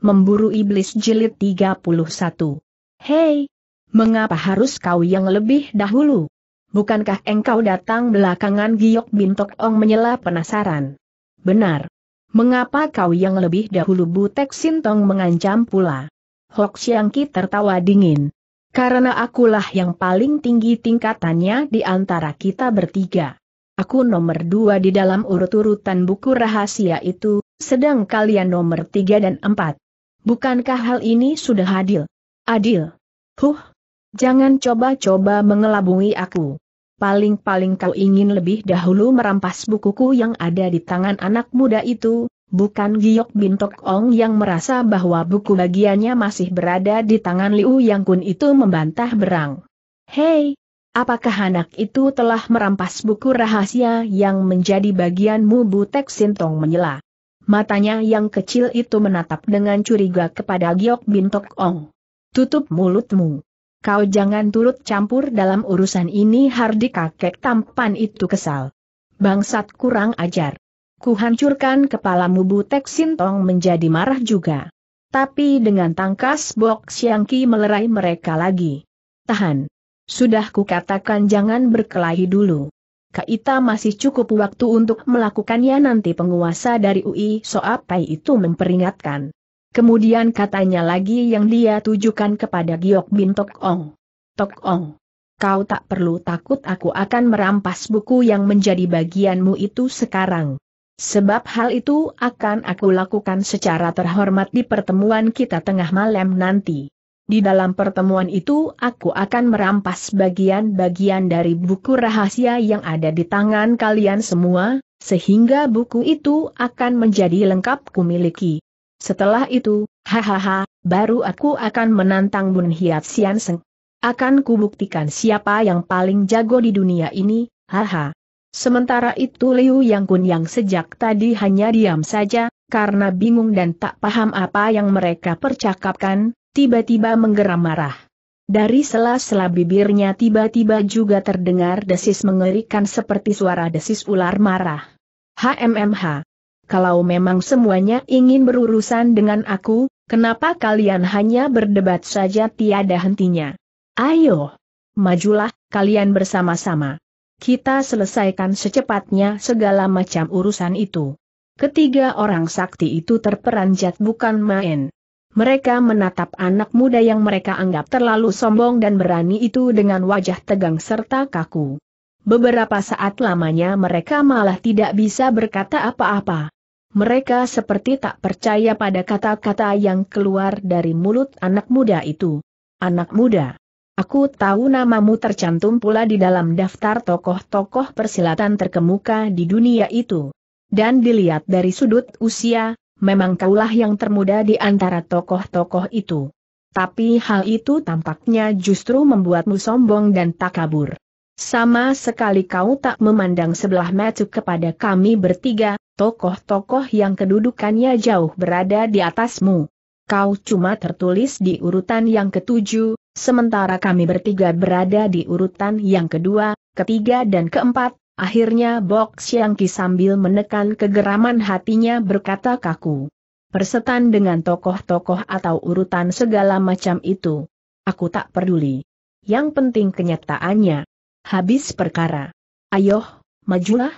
Memburu Iblis Jilid 31. Hei! Mengapa harus kau yang lebih dahulu? Bukankah engkau datang belakangan Giok Bintok Ong menyela penasaran? Benar. Mengapa kau yang lebih dahulu Butek Sintong mengancam pula? Hok Xiangki tertawa dingin. Karena akulah yang paling tinggi tingkatannya di antara kita bertiga. Aku nomor dua di dalam urut-urutan buku rahasia itu, sedang kalian nomor tiga dan empat. Bukankah hal ini sudah adil? Adil. Huh. Jangan coba-coba mengelabui aku. Paling-paling kau ingin lebih dahulu merampas bukuku yang ada di tangan anak muda itu, Bukan Giyok Bintok Ong yang merasa bahwa buku bagiannya masih berada di tangan Liu Yang Kun itu membantah berang. Hei, apakah anak itu telah merampas buku rahasia yang menjadi bagianmu Butek Sintong menyela? matanya yang kecil itu menatap dengan curiga kepada Giok Bintok Ong. Tutup mulutmu. Kau jangan turut campur dalam urusan ini Hardi kakek tampan itu kesal. Bangsat kurang ajar. Kuhancurkan kepalamu Butek Sintong menjadi marah juga. Tapi dengan tangkas Bok Siangki melerai mereka lagi. Tahan. Sudah kukatakan jangan berkelahi dulu. Kaita masih cukup waktu untuk melakukannya nanti penguasa dari UI Soapai itu memperingatkan. Kemudian katanya lagi yang dia tujukan kepada Giok Bin Tok Ong. Tok Ong, kau tak perlu takut aku akan merampas buku yang menjadi bagianmu itu sekarang. Sebab hal itu akan aku lakukan secara terhormat di pertemuan kita tengah malam nanti. Di dalam pertemuan itu aku akan merampas bagian-bagian dari buku rahasia yang ada di tangan kalian semua, sehingga buku itu akan menjadi lengkap kumiliki. Setelah itu, hahaha, baru aku akan menantang Bun Hiat Sian Seng. Akan kubuktikan siapa yang paling jago di dunia ini, haha. Sementara itu Liu Yang Kun yang sejak tadi hanya diam saja, karena bingung dan tak paham apa yang mereka percakapkan, tiba-tiba menggeram marah. Dari sela-sela bibirnya tiba-tiba juga terdengar desis mengerikan seperti suara desis ular marah. HMMH. Kalau memang semuanya ingin berurusan dengan aku, kenapa kalian hanya berdebat saja tiada hentinya? Ayo! Majulah, kalian bersama-sama. Kita selesaikan secepatnya segala macam urusan itu. Ketiga orang sakti itu terperanjat bukan main mereka menatap anak muda yang mereka anggap terlalu sombong dan berani itu dengan wajah tegang serta kaku. Beberapa saat lamanya mereka malah tidak bisa berkata apa-apa. Mereka seperti tak percaya pada kata-kata yang keluar dari mulut anak muda itu. Anak muda. Aku tahu namamu tercantum pula di dalam daftar tokoh-tokoh persilatan terkemuka di dunia itu. Dan dilihat dari sudut usia, memang kaulah yang termuda di antara tokoh-tokoh itu. Tapi hal itu tampaknya justru membuatmu sombong dan takabur. Sama sekali kau tak memandang sebelah mata kepada kami bertiga, tokoh-tokoh yang kedudukannya jauh berada di atasmu. Kau cuma tertulis di urutan yang ketujuh, sementara kami bertiga berada di urutan yang kedua, ketiga dan keempat, Akhirnya Bok Xiangki sambil menekan kegeraman hatinya berkata kaku. Persetan dengan tokoh-tokoh atau urutan segala macam itu. Aku tak peduli. Yang penting kenyataannya. Habis perkara. Ayoh, majulah.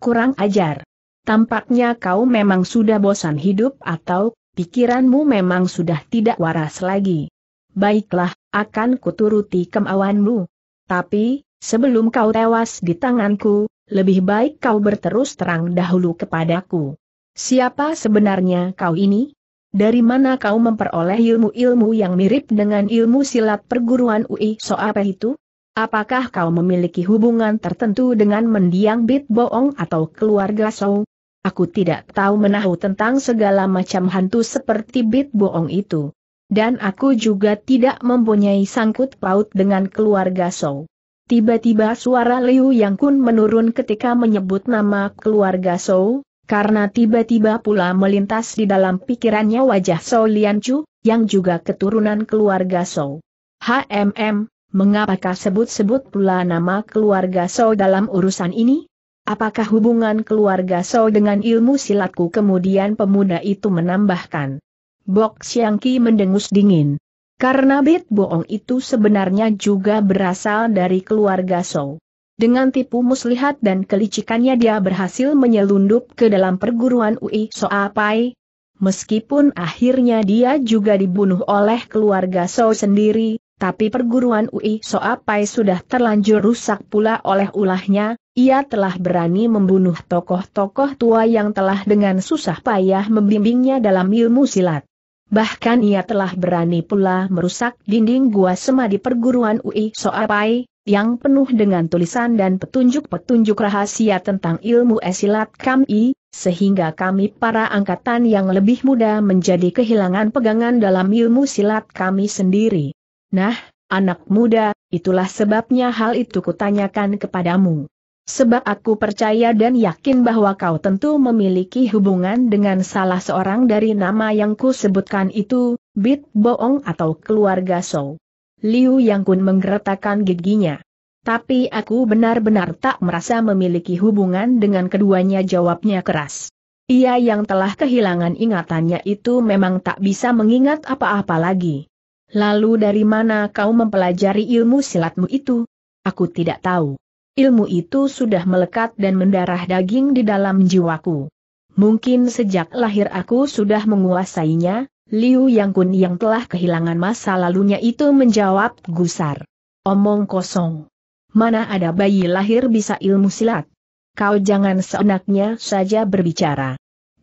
Kurang ajar. Tampaknya kau memang sudah bosan hidup atau pikiranmu memang sudah tidak waras lagi. Baiklah, akan kuturuti kemauanmu. Tapi, Sebelum kau tewas di tanganku, lebih baik kau berterus terang dahulu kepadaku. Siapa sebenarnya kau ini? Dari mana kau memperoleh ilmu-ilmu yang mirip dengan ilmu silat perguruan UI Soape itu? Apakah kau memiliki hubungan tertentu dengan mendiang Bit Boong atau keluarga Sou? Aku tidak tahu menahu tentang segala macam hantu seperti Bit Boong itu. Dan aku juga tidak mempunyai sangkut paut dengan keluarga Sou. Tiba-tiba suara Liu Yang Kun menurun ketika menyebut nama keluarga Sou, karena tiba-tiba pula melintas di dalam pikirannya wajah Sou Lian Chu, yang juga keturunan keluarga Sou. HMM, mengapakah sebut-sebut pula nama keluarga Sou dalam urusan ini? Apakah hubungan keluarga Sou dengan ilmu silatku? Kemudian pemuda itu menambahkan. Bok Xiangqi mendengus dingin. Karena Bit Boong itu sebenarnya juga berasal dari keluarga Song. Dengan tipu muslihat dan kelicikannya dia berhasil menyelundup ke dalam perguruan UI Soapai. Meskipun akhirnya dia juga dibunuh oleh keluarga So sendiri, tapi perguruan UI Soapai sudah terlanjur rusak pula oleh ulahnya, ia telah berani membunuh tokoh-tokoh tua yang telah dengan susah payah membimbingnya dalam ilmu silat. Bahkan ia telah berani pula merusak dinding gua semadi perguruan UI Soapai, yang penuh dengan tulisan dan petunjuk-petunjuk rahasia tentang ilmu esilat kami, sehingga kami para angkatan yang lebih muda menjadi kehilangan pegangan dalam ilmu silat kami sendiri. Nah, anak muda, itulah sebabnya hal itu kutanyakan kepadamu. Sebab aku percaya dan yakin bahwa kau tentu memiliki hubungan dengan salah seorang dari nama yang ku sebutkan itu, Bit Boong atau keluarga So. Liu Yang Kun menggeretakkan giginya. Tapi aku benar-benar tak merasa memiliki hubungan dengan keduanya jawabnya keras. Ia yang telah kehilangan ingatannya itu memang tak bisa mengingat apa-apa lagi. Lalu dari mana kau mempelajari ilmu silatmu itu? Aku tidak tahu ilmu itu sudah melekat dan mendarah daging di dalam jiwaku. Mungkin sejak lahir aku sudah menguasainya, Liu Yang Kun yang telah kehilangan masa lalunya itu menjawab gusar. Omong kosong. Mana ada bayi lahir bisa ilmu silat? Kau jangan seenaknya saja berbicara.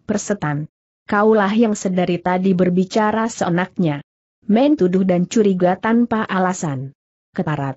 Persetan. Kaulah yang sedari tadi berbicara seenaknya. Men tuduh dan curiga tanpa alasan. Keparat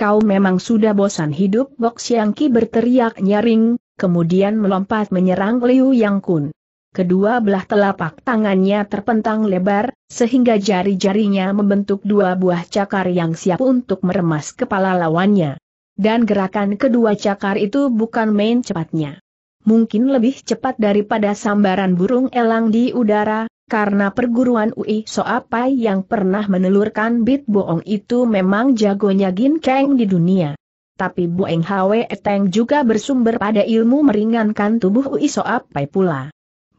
kau memang sudah bosan hidup Bok Siang Ki berteriak nyaring, kemudian melompat menyerang Liu Yang Kun. Kedua belah telapak tangannya terpentang lebar, sehingga jari-jarinya membentuk dua buah cakar yang siap untuk meremas kepala lawannya. Dan gerakan kedua cakar itu bukan main cepatnya. Mungkin lebih cepat daripada sambaran burung elang di udara, karena perguruan UI Soapai yang pernah menelurkan bit bohong itu memang jagonya ginkeng di dunia. Tapi Boeng Hwe Teng juga bersumber pada ilmu meringankan tubuh UI Soapai pula.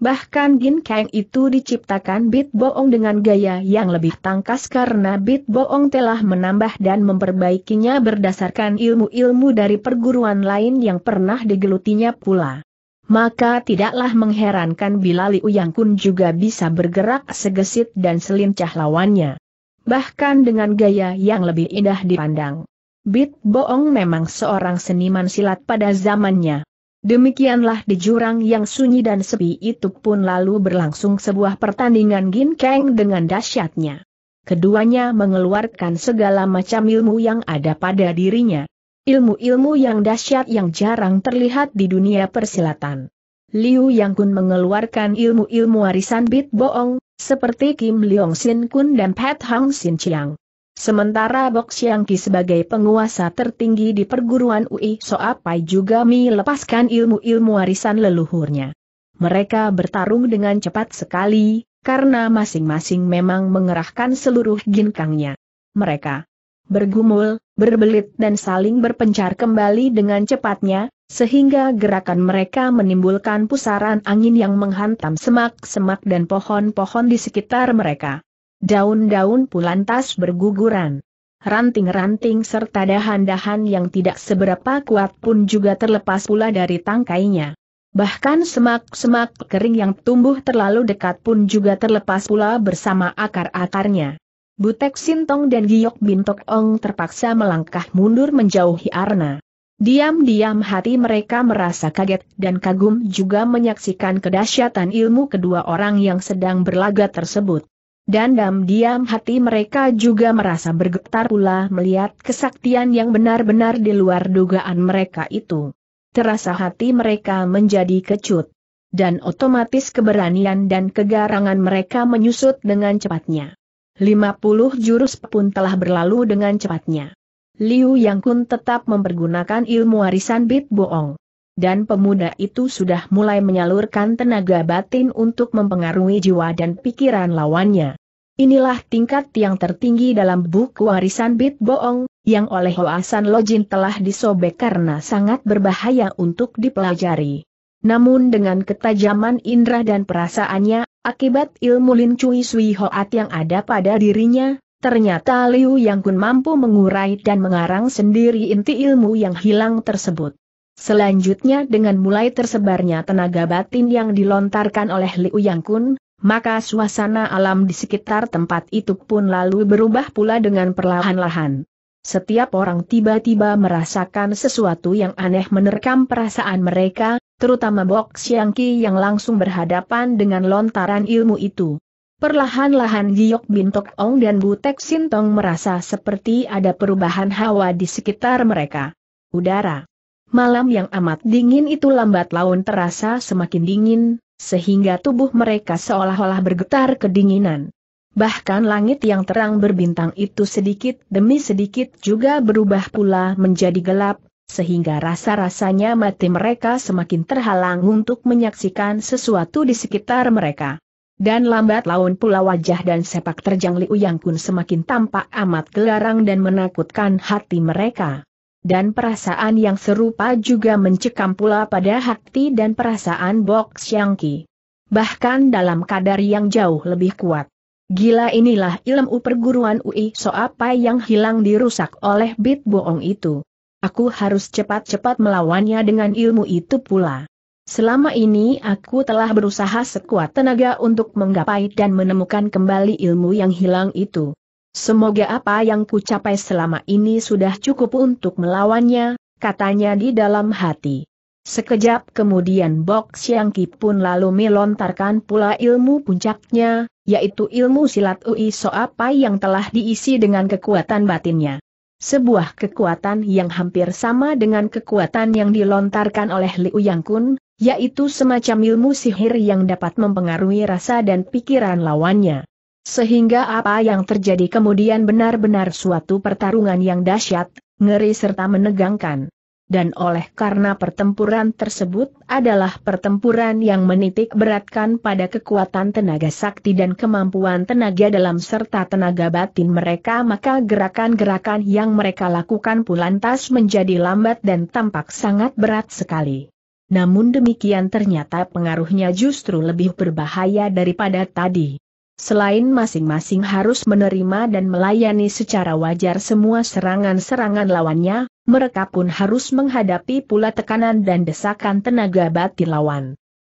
Bahkan gin ginkeng itu diciptakan bit bohong dengan gaya yang lebih tangkas karena bit bohong telah menambah dan memperbaikinya berdasarkan ilmu-ilmu dari perguruan lain yang pernah digelutinya pula maka tidaklah mengherankan bila Liu Yang Kun juga bisa bergerak segesit dan selincah lawannya. Bahkan dengan gaya yang lebih indah dipandang. Bit Boong memang seorang seniman silat pada zamannya. Demikianlah di jurang yang sunyi dan sepi itu pun lalu berlangsung sebuah pertandingan ginkeng dengan dahsyatnya. Keduanya mengeluarkan segala macam ilmu yang ada pada dirinya, ilmu-ilmu yang dahsyat yang jarang terlihat di dunia persilatan. Liu Yang Kun mengeluarkan ilmu-ilmu warisan Bit Boong, seperti Kim Leong Sin Kun dan Pat Hang Sin Chiang. Sementara Bok Siang Ki sebagai penguasa tertinggi di perguruan UI Soapai juga melepaskan ilmu-ilmu warisan leluhurnya. Mereka bertarung dengan cepat sekali, karena masing-masing memang mengerahkan seluruh ginkangnya. Mereka bergumul, berbelit dan saling berpencar kembali dengan cepatnya, sehingga gerakan mereka menimbulkan pusaran angin yang menghantam semak-semak dan pohon-pohon di sekitar mereka. Daun-daun pulantas berguguran. Ranting-ranting serta dahan-dahan yang tidak seberapa kuat pun juga terlepas pula dari tangkainya. Bahkan semak-semak kering yang tumbuh terlalu dekat pun juga terlepas pula bersama akar-akarnya. Butek Sintong dan Giok Bintok Ong terpaksa melangkah mundur menjauhi Arna. Diam-diam hati mereka merasa kaget dan kagum juga menyaksikan kedahsyatan ilmu kedua orang yang sedang berlaga tersebut. Dan diam-diam hati mereka juga merasa bergetar pula melihat kesaktian yang benar-benar di luar dugaan mereka itu. Terasa hati mereka menjadi kecut. Dan otomatis keberanian dan kegarangan mereka menyusut dengan cepatnya. 50 jurus pun telah berlalu dengan cepatnya. Liu Yang Kun tetap mempergunakan ilmu warisan Bit Boong. Dan pemuda itu sudah mulai menyalurkan tenaga batin untuk mempengaruhi jiwa dan pikiran lawannya. Inilah tingkat yang tertinggi dalam buku warisan Bit Boong, yang oleh Hoasan Lojin telah disobek karena sangat berbahaya untuk dipelajari. Namun dengan ketajaman indera dan perasaannya, Akibat ilmu Lin Cui Sui Hoat yang ada pada dirinya, ternyata Liu Yang Kun mampu mengurai dan mengarang sendiri inti ilmu yang hilang tersebut. Selanjutnya dengan mulai tersebarnya tenaga batin yang dilontarkan oleh Liu Yang Kun, maka suasana alam di sekitar tempat itu pun lalu berubah pula dengan perlahan-lahan. Setiap orang tiba-tiba merasakan sesuatu yang aneh menerkam perasaan mereka, terutama Bok Xiangqi yang langsung berhadapan dengan lontaran ilmu itu. Perlahan-lahan Giok Bintok Ong dan Butek Sintong merasa seperti ada perubahan hawa di sekitar mereka. Udara malam yang amat dingin itu lambat laun terasa semakin dingin, sehingga tubuh mereka seolah-olah bergetar kedinginan. Bahkan langit yang terang berbintang itu sedikit demi sedikit juga berubah pula menjadi gelap, sehingga rasa-rasanya mati mereka semakin terhalang untuk menyaksikan sesuatu di sekitar mereka. Dan lambat laun pula wajah dan sepak terjang Liu Yang Kun semakin tampak amat gelarang dan menakutkan hati mereka. Dan perasaan yang serupa juga mencekam pula pada hati dan perasaan Bok Xiang Qi. Bahkan dalam kadar yang jauh lebih kuat. Gila inilah ilmu perguruan UI so apa yang hilang dirusak oleh bit Boong itu. Aku harus cepat-cepat melawannya dengan ilmu itu pula. Selama ini aku telah berusaha sekuat tenaga untuk menggapai dan menemukan kembali ilmu yang hilang itu. Semoga apa yang kucapai selama ini sudah cukup untuk melawannya, katanya di dalam hati. Sekejap kemudian Bok Ki pun lalu melontarkan pula ilmu puncaknya, yaitu ilmu silat Ui Soapai yang telah diisi dengan kekuatan batinnya. Sebuah kekuatan yang hampir sama dengan kekuatan yang dilontarkan oleh Liu Yang Kun, yaitu semacam ilmu sihir yang dapat mempengaruhi rasa dan pikiran lawannya. Sehingga apa yang terjadi kemudian benar-benar suatu pertarungan yang dahsyat, ngeri serta menegangkan dan oleh karena pertempuran tersebut adalah pertempuran yang menitik beratkan pada kekuatan tenaga sakti dan kemampuan tenaga dalam serta tenaga batin mereka maka gerakan-gerakan yang mereka lakukan pun lantas menjadi lambat dan tampak sangat berat sekali. Namun demikian ternyata pengaruhnya justru lebih berbahaya daripada tadi. Selain masing-masing harus menerima dan melayani secara wajar semua serangan-serangan lawannya, mereka pun harus menghadapi pula tekanan dan desakan tenaga batin lawan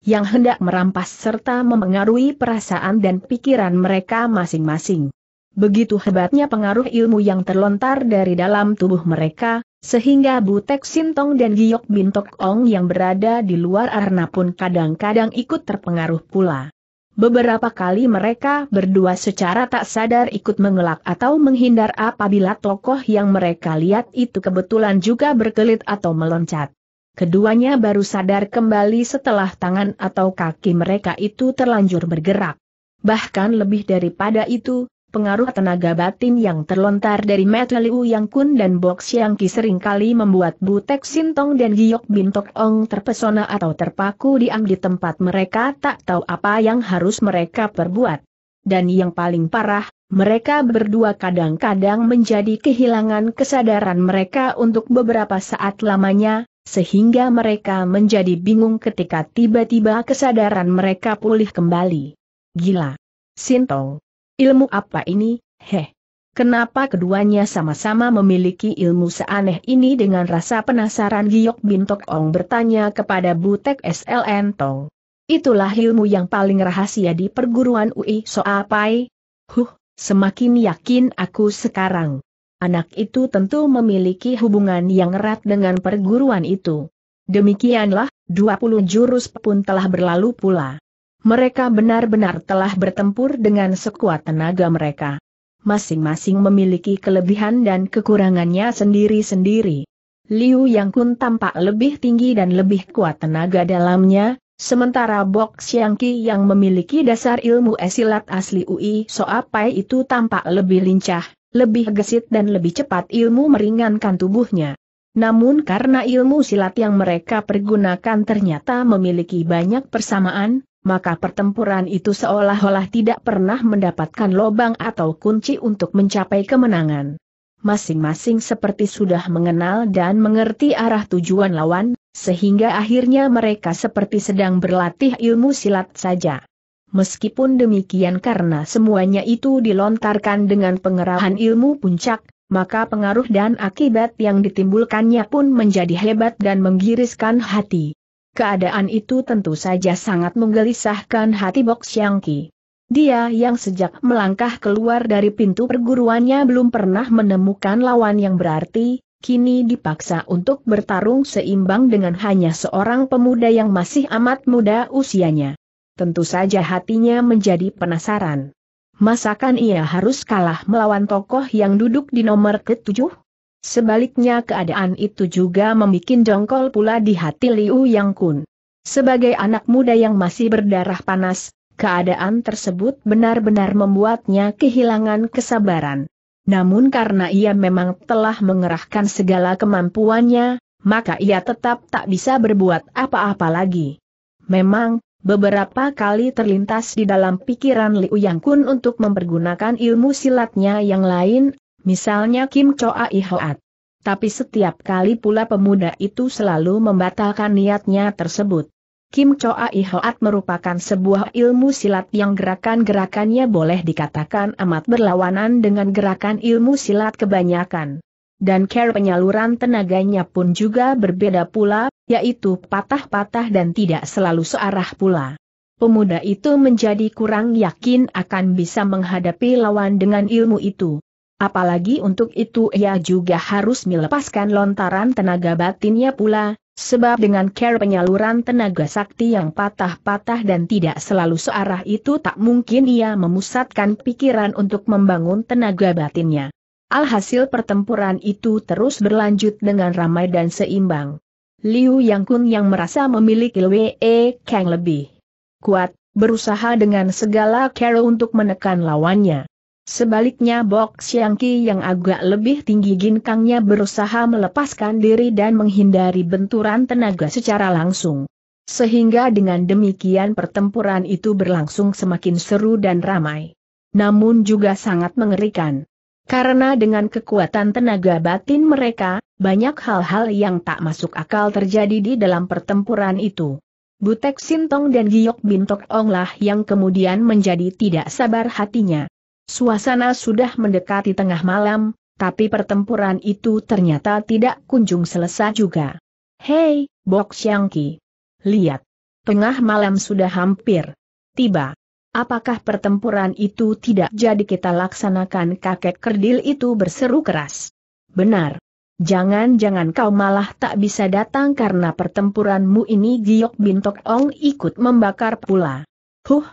yang hendak merampas serta memengaruhi perasaan dan pikiran mereka masing-masing. Begitu hebatnya pengaruh ilmu yang terlontar dari dalam tubuh mereka, sehingga Butek Sintong dan Giok Bintok Ong yang berada di luar arena pun kadang-kadang ikut terpengaruh pula. Beberapa kali mereka berdua secara tak sadar ikut mengelak atau menghindar apabila tokoh yang mereka lihat itu kebetulan juga berkelit atau meloncat. Keduanya baru sadar kembali setelah tangan atau kaki mereka itu terlanjur bergerak. Bahkan lebih daripada itu, Pengaruh tenaga batin yang terlontar dari Metal Liu Yang Kun dan box yang Ki seringkali membuat Butek Sintong dan Giok Bintok Ong terpesona atau terpaku diam di tempat mereka tak tahu apa yang harus mereka perbuat. Dan yang paling parah, mereka berdua kadang-kadang menjadi kehilangan kesadaran mereka untuk beberapa saat lamanya, sehingga mereka menjadi bingung ketika tiba-tiba kesadaran mereka pulih kembali. Gila! Sintong! Ilmu apa ini, heh? Kenapa keduanya sama-sama memiliki ilmu seaneh ini dengan rasa penasaran Giyok Bintok Ong bertanya kepada Butek SLN Tong. Itulah ilmu yang paling rahasia di perguruan UI Soapai. Huh, semakin yakin aku sekarang. Anak itu tentu memiliki hubungan yang erat dengan perguruan itu. Demikianlah, 20 jurus pun telah berlalu pula. Mereka benar-benar telah bertempur dengan sekuat tenaga mereka. Masing-masing memiliki kelebihan dan kekurangannya sendiri-sendiri. Liu Yang Kun tampak lebih tinggi dan lebih kuat tenaga dalamnya, sementara Bok Qi yang memiliki dasar ilmu esilat asli UI Soapai itu tampak lebih lincah, lebih gesit dan lebih cepat ilmu meringankan tubuhnya. Namun karena ilmu silat yang mereka pergunakan ternyata memiliki banyak persamaan, maka pertempuran itu seolah-olah tidak pernah mendapatkan lobang atau kunci untuk mencapai kemenangan. Masing-masing seperti sudah mengenal dan mengerti arah tujuan lawan, sehingga akhirnya mereka seperti sedang berlatih ilmu silat saja. Meskipun demikian karena semuanya itu dilontarkan dengan pengerahan ilmu puncak, maka pengaruh dan akibat yang ditimbulkannya pun menjadi hebat dan menggiriskan hati. Keadaan itu tentu saja sangat menggelisahkan hati Bok Siang Dia yang sejak melangkah keluar dari pintu perguruannya belum pernah menemukan lawan yang berarti, kini dipaksa untuk bertarung seimbang dengan hanya seorang pemuda yang masih amat muda usianya. Tentu saja hatinya menjadi penasaran. Masakan ia harus kalah melawan tokoh yang duduk di nomor ketujuh? Sebaliknya keadaan itu juga membuat jongkol pula di hati Liu Yang Kun. Sebagai anak muda yang masih berdarah panas, keadaan tersebut benar-benar membuatnya kehilangan kesabaran. Namun karena ia memang telah mengerahkan segala kemampuannya, maka ia tetap tak bisa berbuat apa-apa lagi. Memang, beberapa kali terlintas di dalam pikiran Liu Yang Kun untuk mempergunakan ilmu silatnya yang lain, misalnya Kim Choa Ihoat. Tapi setiap kali pula pemuda itu selalu membatalkan niatnya tersebut. Kim Choa Ihoat merupakan sebuah ilmu silat yang gerakan-gerakannya boleh dikatakan amat berlawanan dengan gerakan ilmu silat kebanyakan. Dan care penyaluran tenaganya pun juga berbeda pula, yaitu patah-patah dan tidak selalu searah pula. Pemuda itu menjadi kurang yakin akan bisa menghadapi lawan dengan ilmu itu. Apalagi untuk itu ia juga harus melepaskan lontaran tenaga batinnya pula, sebab dengan care penyaluran tenaga sakti yang patah-patah dan tidak selalu searah itu tak mungkin ia memusatkan pikiran untuk membangun tenaga batinnya. Alhasil pertempuran itu terus berlanjut dengan ramai dan seimbang. Liu Yang Kun yang merasa memiliki Lwe Kang lebih kuat, berusaha dengan segala care untuk menekan lawannya. Sebaliknya Bok Xiangqi yang agak lebih tinggi ginkangnya berusaha melepaskan diri dan menghindari benturan tenaga secara langsung. Sehingga dengan demikian pertempuran itu berlangsung semakin seru dan ramai. Namun juga sangat mengerikan. Karena dengan kekuatan tenaga batin mereka, banyak hal-hal yang tak masuk akal terjadi di dalam pertempuran itu. Butek Sintong dan Giok Bintok Onglah yang kemudian menjadi tidak sabar hatinya. Suasana sudah mendekati tengah malam, tapi pertempuran itu ternyata tidak kunjung selesai juga. Hei, Bok Xiangqi. Lihat. Tengah malam sudah hampir tiba. Apakah pertempuran itu tidak jadi kita laksanakan kakek kerdil itu berseru keras? Benar. Jangan-jangan kau malah tak bisa datang karena pertempuranmu ini Giok Bintok Ong ikut membakar pula. Huh,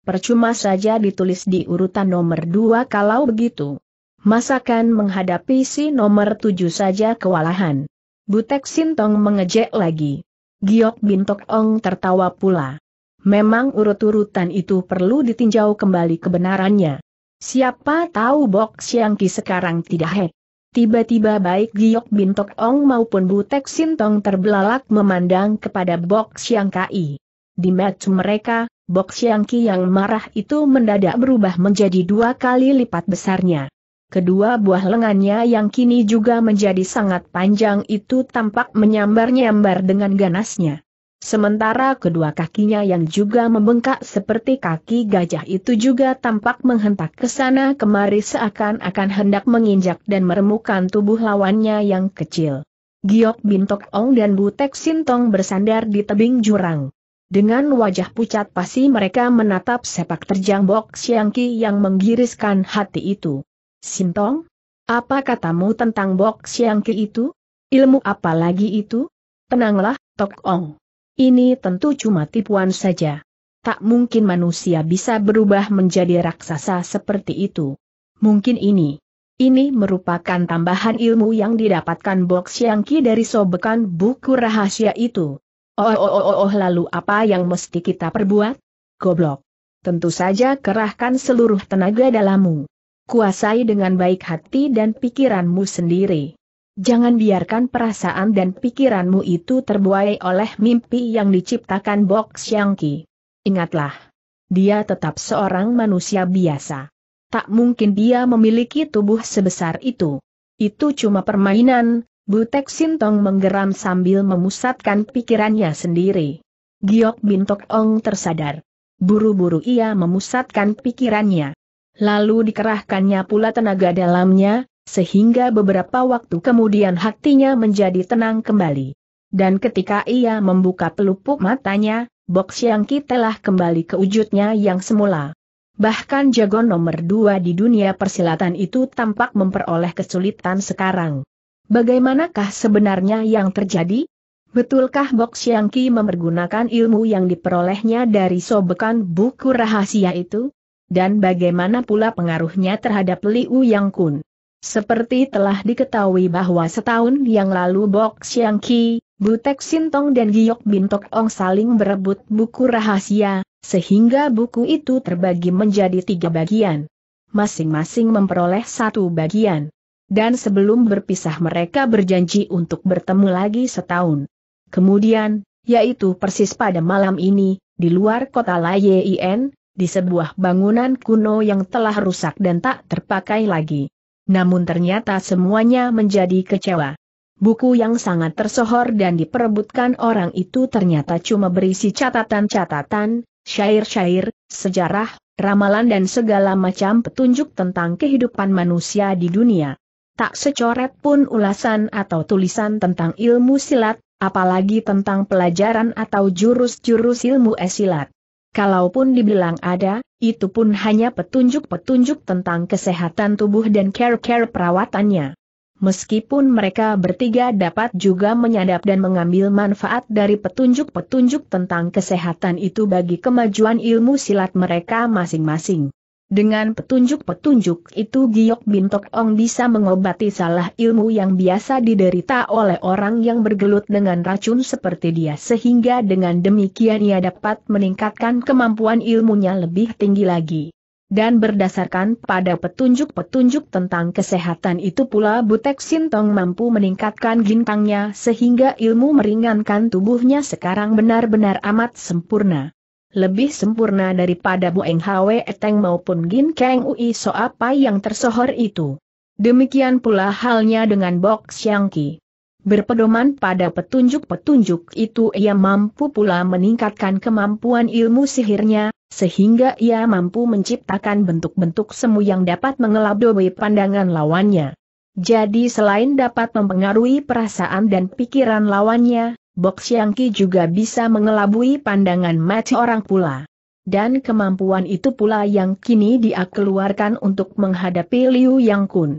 percuma saja ditulis di urutan nomor dua kalau begitu. Masakan menghadapi si nomor tujuh saja kewalahan. Butek Sintong mengejek lagi. Giok Bintok Ong tertawa pula. Memang urut-urutan itu perlu ditinjau kembali kebenarannya. Siapa tahu Bok Siangki sekarang tidak hack. Tiba-tiba baik Giok Bintok Ong maupun Butek Sintong terbelalak memandang kepada Bok Siangkai. Di match mereka, box Yangki yang marah itu mendadak berubah menjadi dua kali lipat besarnya. Kedua buah lengannya yang kini juga menjadi sangat panjang itu tampak menyambar-nyambar dengan ganasnya. Sementara kedua kakinya yang juga membengkak seperti kaki gajah itu juga tampak menghentak ke sana kemari seakan-akan hendak menginjak dan meremukan tubuh lawannya yang kecil. Giok Bintok Ong dan Butek Sintong bersandar di tebing jurang. Dengan wajah pucat pasi mereka menatap sepak terjang Bok Ki yang menggiriskan hati itu. Sintong? Apa katamu tentang Bok Ki itu? Ilmu apa lagi itu? Tenanglah, Tok Ong. Ini tentu cuma tipuan saja. Tak mungkin manusia bisa berubah menjadi raksasa seperti itu. Mungkin ini. Ini merupakan tambahan ilmu yang didapatkan Bok Ki dari sobekan buku rahasia itu. Oh, oh, oh, oh, oh lalu apa yang mesti kita perbuat? Goblok. Tentu saja kerahkan seluruh tenaga dalammu. Kuasai dengan baik hati dan pikiranmu sendiri. Jangan biarkan perasaan dan pikiranmu itu terbuai oleh mimpi yang diciptakan Bok Xiangqi. Ingatlah, dia tetap seorang manusia biasa. Tak mungkin dia memiliki tubuh sebesar itu. Itu cuma permainan, Butek Sintong menggeram sambil memusatkan pikirannya sendiri. Giok Bintok Ong tersadar. Buru-buru ia memusatkan pikirannya. Lalu dikerahkannya pula tenaga dalamnya, sehingga beberapa waktu kemudian hatinya menjadi tenang kembali. Dan ketika ia membuka pelupuk matanya, box yang telah kembali ke wujudnya yang semula. Bahkan jago nomor dua di dunia persilatan itu tampak memperoleh kesulitan sekarang. Bagaimanakah sebenarnya yang terjadi? Betulkah Bok Siang Ki memergunakan ilmu yang diperolehnya dari sobekan buku rahasia itu? Dan bagaimana pula pengaruhnya terhadap Liu Yang Kun? Seperti telah diketahui bahwa setahun yang lalu Bok Siang Ki, Butek Sintong dan Giyok Bintok Ong saling berebut buku rahasia, sehingga buku itu terbagi menjadi tiga bagian. Masing-masing memperoleh satu bagian dan sebelum berpisah mereka berjanji untuk bertemu lagi setahun. Kemudian, yaitu persis pada malam ini, di luar kota Layein, di sebuah bangunan kuno yang telah rusak dan tak terpakai lagi. Namun ternyata semuanya menjadi kecewa. Buku yang sangat tersohor dan diperebutkan orang itu ternyata cuma berisi catatan-catatan, syair-syair, sejarah, ramalan dan segala macam petunjuk tentang kehidupan manusia di dunia tak secoret pun ulasan atau tulisan tentang ilmu silat, apalagi tentang pelajaran atau jurus-jurus ilmu esilat. Kalaupun dibilang ada, itu pun hanya petunjuk-petunjuk tentang kesehatan tubuh dan care-care perawatannya. Meskipun mereka bertiga dapat juga menyadap dan mengambil manfaat dari petunjuk-petunjuk tentang kesehatan itu bagi kemajuan ilmu silat mereka masing-masing. Dengan petunjuk-petunjuk itu Giok Bintok Ong bisa mengobati salah ilmu yang biasa diderita oleh orang yang bergelut dengan racun seperti dia sehingga dengan demikian ia dapat meningkatkan kemampuan ilmunya lebih tinggi lagi. Dan berdasarkan pada petunjuk-petunjuk tentang kesehatan itu pula Butek Sintong mampu meningkatkan gintangnya sehingga ilmu meringankan tubuhnya sekarang benar-benar amat sempurna lebih sempurna daripada Bu Eng Hwe Eteng maupun Gin Kang Ui So apa yang tersohor itu. Demikian pula halnya dengan Bok Xiang Ki. Berpedoman pada petunjuk-petunjuk itu ia mampu pula meningkatkan kemampuan ilmu sihirnya, sehingga ia mampu menciptakan bentuk-bentuk semu yang dapat mengelabui pandangan lawannya. Jadi selain dapat mempengaruhi perasaan dan pikiran lawannya, Box Ki juga bisa mengelabui pandangan mati orang pula. Dan kemampuan itu pula yang kini dia keluarkan untuk menghadapi Liu Yang Kun.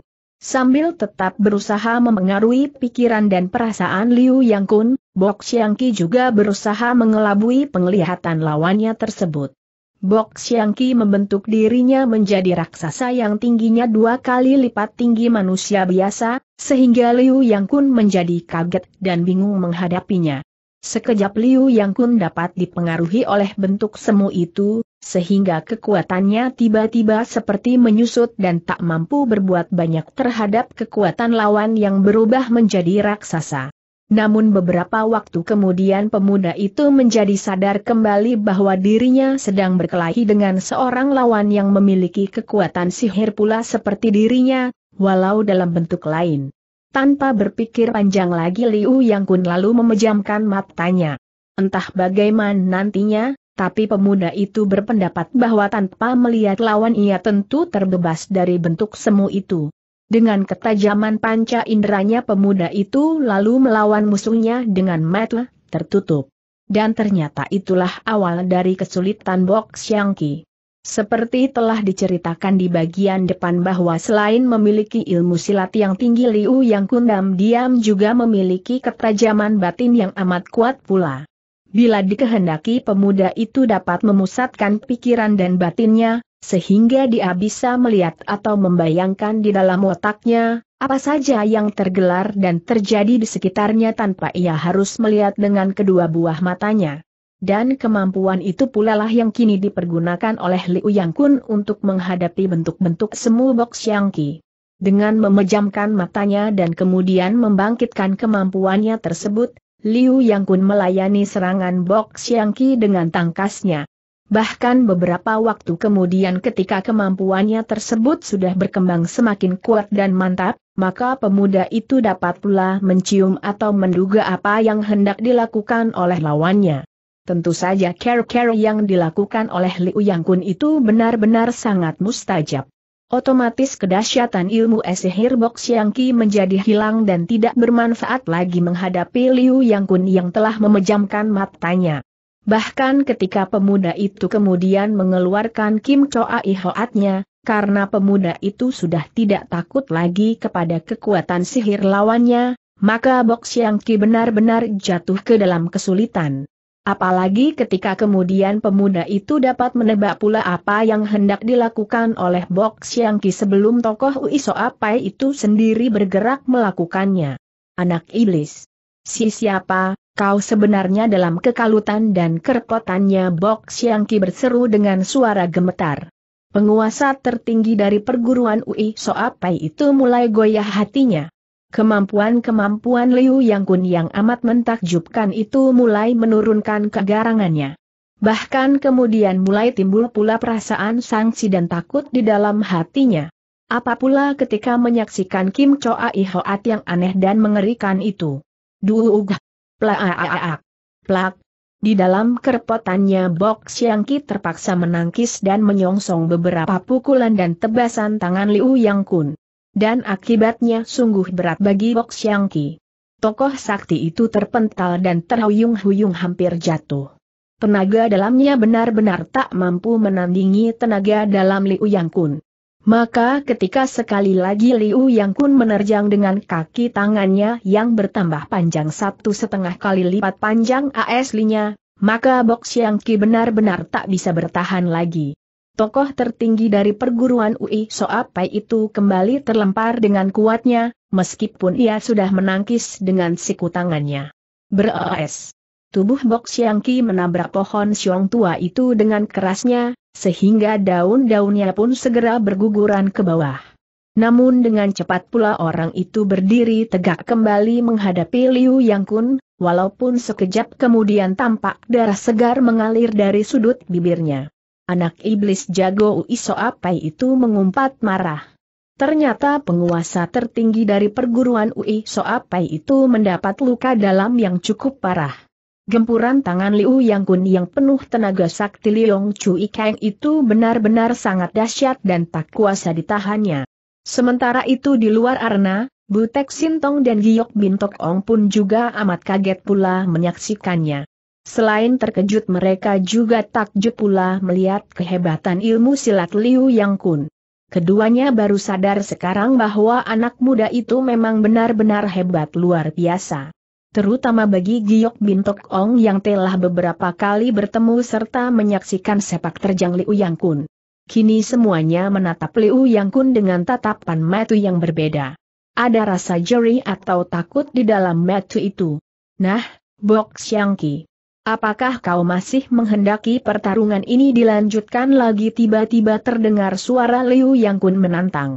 Sambil tetap berusaha memengaruhi pikiran dan perasaan Liu Yang Kun, Bok Ki juga berusaha mengelabui penglihatan lawannya tersebut. Bok Xiangqi membentuk dirinya menjadi raksasa yang tingginya dua kali lipat tinggi manusia biasa, sehingga Liu Yang Kun menjadi kaget dan bingung menghadapinya. Sekejap Liu Yang Kun dapat dipengaruhi oleh bentuk semu itu, sehingga kekuatannya tiba-tiba seperti menyusut dan tak mampu berbuat banyak terhadap kekuatan lawan yang berubah menjadi raksasa. Namun beberapa waktu kemudian pemuda itu menjadi sadar kembali bahwa dirinya sedang berkelahi dengan seorang lawan yang memiliki kekuatan sihir pula seperti dirinya, walau dalam bentuk lain. Tanpa berpikir panjang lagi Liu Yang Kun lalu memejamkan matanya. Entah bagaimana nantinya, tapi pemuda itu berpendapat bahwa tanpa melihat lawan ia tentu terbebas dari bentuk semu itu. Dengan ketajaman panca inderanya pemuda itu lalu melawan musuhnya dengan mata tertutup. Dan ternyata itulah awal dari kesulitan Bok Xiangqi. Seperti telah diceritakan di bagian depan bahwa selain memiliki ilmu silat yang tinggi Liu Yang Kundam diam juga memiliki ketajaman batin yang amat kuat pula. Bila dikehendaki pemuda itu dapat memusatkan pikiran dan batinnya, sehingga dia bisa melihat atau membayangkan di dalam otaknya, apa saja yang tergelar dan terjadi di sekitarnya tanpa ia harus melihat dengan kedua buah matanya. Dan kemampuan itu pula lah yang kini dipergunakan oleh Liu Yang Kun untuk menghadapi bentuk-bentuk semu box Yang Ki. Dengan memejamkan matanya dan kemudian membangkitkan kemampuannya tersebut, Liu Yang Kun melayani serangan box Yang Ki dengan tangkasnya. Bahkan beberapa waktu kemudian ketika kemampuannya tersebut sudah berkembang semakin kuat dan mantap, maka pemuda itu dapat pula mencium atau menduga apa yang hendak dilakukan oleh lawannya. Tentu saja care-care yang dilakukan oleh Liu Yang Kun itu benar-benar sangat mustajab. Otomatis kedahsyatan ilmu esihir box yang menjadi hilang dan tidak bermanfaat lagi menghadapi Liu Yang Kun yang telah memejamkan matanya. Bahkan ketika pemuda itu kemudian mengeluarkan Kim Choa Ihoatnya, karena pemuda itu sudah tidak takut lagi kepada kekuatan sihir lawannya, maka Bok Siang Ki benar-benar jatuh ke dalam kesulitan. Apalagi ketika kemudian pemuda itu dapat menebak pula apa yang hendak dilakukan oleh Bok Siang Ki sebelum tokoh Ui Soapai itu sendiri bergerak melakukannya. Anak iblis. Si siapa, Kau sebenarnya dalam kekalutan dan kerepotannya Bok Siangki berseru dengan suara gemetar. Penguasa tertinggi dari perguruan UI Soapai itu mulai goyah hatinya. Kemampuan-kemampuan Liu Yang Kun yang amat mentakjubkan itu mulai menurunkan kegarangannya. Bahkan kemudian mulai timbul pula perasaan sangsi dan takut di dalam hatinya. Apa pula ketika menyaksikan Kim Choa Ihoat yang aneh dan mengerikan itu. Duh! Plak. Di dalam kerpotannya Bok Ki terpaksa menangkis dan menyongsong beberapa pukulan dan tebasan tangan Liu Yang Kun. Dan akibatnya sungguh berat bagi Bok Ki. Tokoh sakti itu terpental dan terhuyung-huyung hampir jatuh. Tenaga dalamnya benar-benar tak mampu menandingi tenaga dalam Liu Yang Kun. Maka ketika sekali lagi Liu Yang Kun menerjang dengan kaki tangannya yang bertambah panjang satu setengah kali lipat panjang aslinya, maka Box Yang Ki benar-benar tak bisa bertahan lagi. Tokoh tertinggi dari perguruan UI Soapai itu kembali terlempar dengan kuatnya, meskipun ia sudah menangkis dengan siku tangannya. Beres. Tubuh Bok Ki menabrak pohon siong tua itu dengan kerasnya, sehingga daun-daunnya pun segera berguguran ke bawah. Namun dengan cepat pula orang itu berdiri tegak kembali menghadapi Liu Yang Kun, walaupun sekejap kemudian tampak darah segar mengalir dari sudut bibirnya. Anak iblis jago Uiso Apai itu mengumpat marah. Ternyata penguasa tertinggi dari perguruan Uiso Apai itu mendapat luka dalam yang cukup parah. Gempuran tangan Liu Yang Kun yang penuh tenaga sakti Liong Chu Ikeng itu benar-benar sangat dahsyat dan tak kuasa ditahannya. Sementara itu di luar arena, Butek Sintong dan Giok Bintok Ong pun juga amat kaget pula menyaksikannya. Selain terkejut mereka juga takjub pula melihat kehebatan ilmu silat Liu Yang Kun. Keduanya baru sadar sekarang bahwa anak muda itu memang benar-benar hebat luar biasa terutama bagi Giok Bintok Ong yang telah beberapa kali bertemu serta menyaksikan sepak terjang Liu Yang Kun. Kini semuanya menatap Liu Yang Kun dengan tatapan mata yang berbeda. Ada rasa jeri atau takut di dalam mata itu. Nah, Bok Xiangqi. Apakah kau masih menghendaki pertarungan ini dilanjutkan lagi tiba-tiba terdengar suara Liu Yang Kun menantang.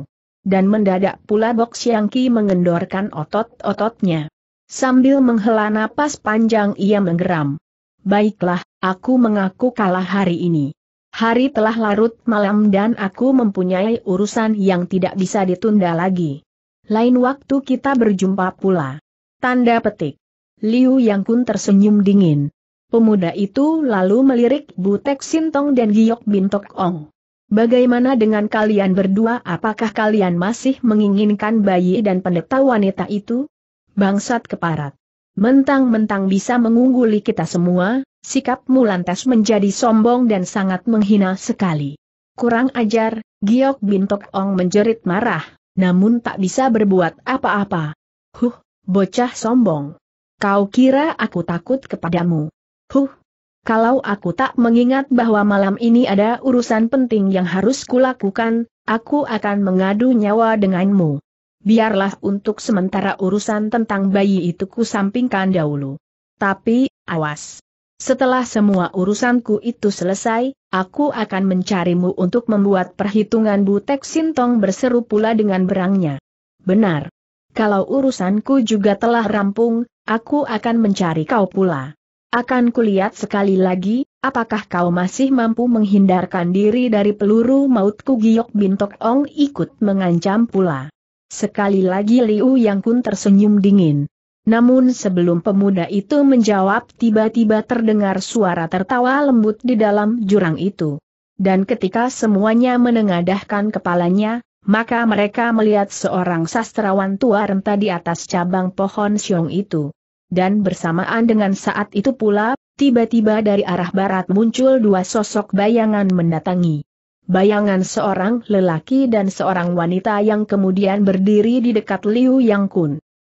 Dan mendadak pula Bok Xiangqi mengendorkan otot-ototnya. Sambil menghela napas panjang ia menggeram. Baiklah, aku mengaku kalah hari ini. Hari telah larut malam dan aku mempunyai urusan yang tidak bisa ditunda lagi. Lain waktu kita berjumpa pula. Tanda petik. Liu Yang Kun tersenyum dingin. Pemuda itu lalu melirik Butek Sintong dan Giok Bintok Ong. Bagaimana dengan kalian berdua apakah kalian masih menginginkan bayi dan pendeta wanita itu? bangsat keparat. Mentang-mentang bisa mengungguli kita semua, sikapmu lantas menjadi sombong dan sangat menghina sekali. Kurang ajar, Giok Bintok Ong menjerit marah, namun tak bisa berbuat apa-apa. Huh, bocah sombong. Kau kira aku takut kepadamu? Huh, kalau aku tak mengingat bahwa malam ini ada urusan penting yang harus kulakukan, aku akan mengadu nyawa denganmu biarlah untuk sementara urusan tentang bayi itu ku sampingkan dahulu. Tapi, awas. Setelah semua urusanku itu selesai, aku akan mencarimu untuk membuat perhitungan Butek Sintong berseru pula dengan berangnya. Benar. Kalau urusanku juga telah rampung, aku akan mencari kau pula. Akan kulihat sekali lagi, apakah kau masih mampu menghindarkan diri dari peluru mautku Giok Bintok Ong ikut mengancam pula. Sekali lagi Liu Yang Kun tersenyum dingin. Namun sebelum pemuda itu menjawab tiba-tiba terdengar suara tertawa lembut di dalam jurang itu. Dan ketika semuanya menengadahkan kepalanya, maka mereka melihat seorang sastrawan tua renta di atas cabang pohon siung itu. Dan bersamaan dengan saat itu pula, tiba-tiba dari arah barat muncul dua sosok bayangan mendatangi bayangan seorang lelaki dan seorang wanita yang kemudian berdiri di dekat Liu Yang Kun.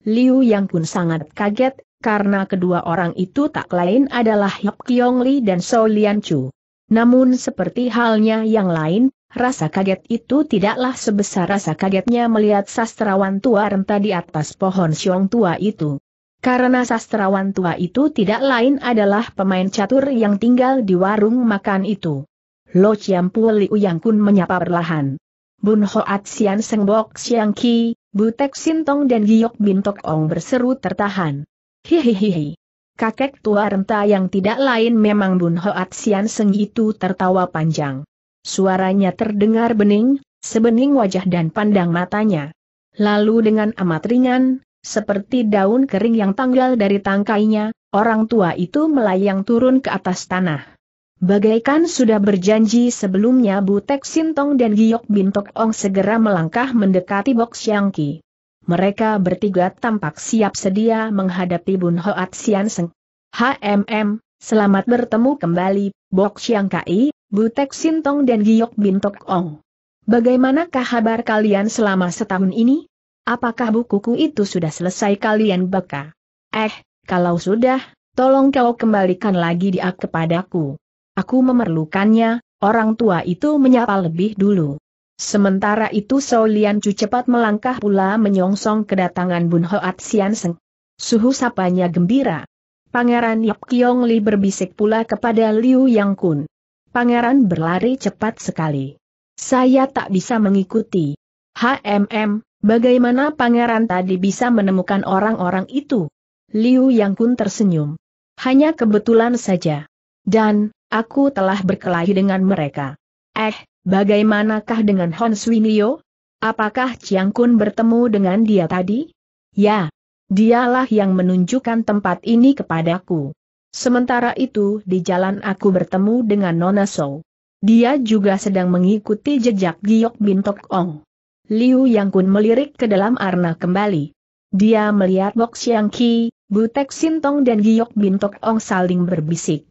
Liu Yang Kun sangat kaget, karena kedua orang itu tak lain adalah Yap Kiong Li dan So Lian Chu. Namun seperti halnya yang lain, rasa kaget itu tidaklah sebesar rasa kagetnya melihat sastrawan tua renta di atas pohon siong tua itu. Karena sastrawan tua itu tidak lain adalah pemain catur yang tinggal di warung makan itu. Lo Chiam Pu Liu Yang Kun menyapa perlahan. Bun Hoat Sian Seng Bok Siang Ki, Butek Sintong dan Giyok Bintok Ong berseru tertahan. Hihihihi. Kakek tua renta yang tidak lain memang Bun Hoat Sian Seng itu tertawa panjang. Suaranya terdengar bening, sebening wajah dan pandang matanya. Lalu dengan amat ringan, seperti daun kering yang tanggal dari tangkainya, orang tua itu melayang turun ke atas tanah. Bagaikan sudah berjanji sebelumnya Bu Tek Sintong dan Giok Bintok Ong segera melangkah mendekati Bok Ki. Mereka bertiga tampak siap sedia menghadapi Bun Hoat Sian Seng. HMM, selamat bertemu kembali, Bok Bu Tek Sintong dan Giok Bintok Ong. Bagaimanakah kabar kalian selama setahun ini? Apakah bukuku itu sudah selesai kalian baca? Eh, kalau sudah, tolong kau kembalikan lagi dia kepadaku. Aku memerlukannya, orang tua itu menyapa lebih dulu. Sementara itu Solian Lian Chu cepat melangkah pula menyongsong kedatangan Bun Hoat Sian Seng. Suhu sapanya gembira. Pangeran Yap Kiong Li berbisik pula kepada Liu Yang Kun. Pangeran berlari cepat sekali. Saya tak bisa mengikuti. HMM, bagaimana pangeran tadi bisa menemukan orang-orang itu? Liu Yang Kun tersenyum. Hanya kebetulan saja. Dan, Aku telah berkelahi dengan mereka. Eh, bagaimanakah dengan Hon Swinio? Apakah Chiang Kun bertemu dengan dia tadi? Ya, dialah yang menunjukkan tempat ini kepadaku. Sementara itu di jalan aku bertemu dengan Nona Sou. Dia juga sedang mengikuti jejak Giok Bin Tok Ong. Liu Yang Kun melirik ke dalam arna kembali. Dia melihat Bok Xiang Ki, Butek Sintong dan Giok Bin Tok Ong saling berbisik.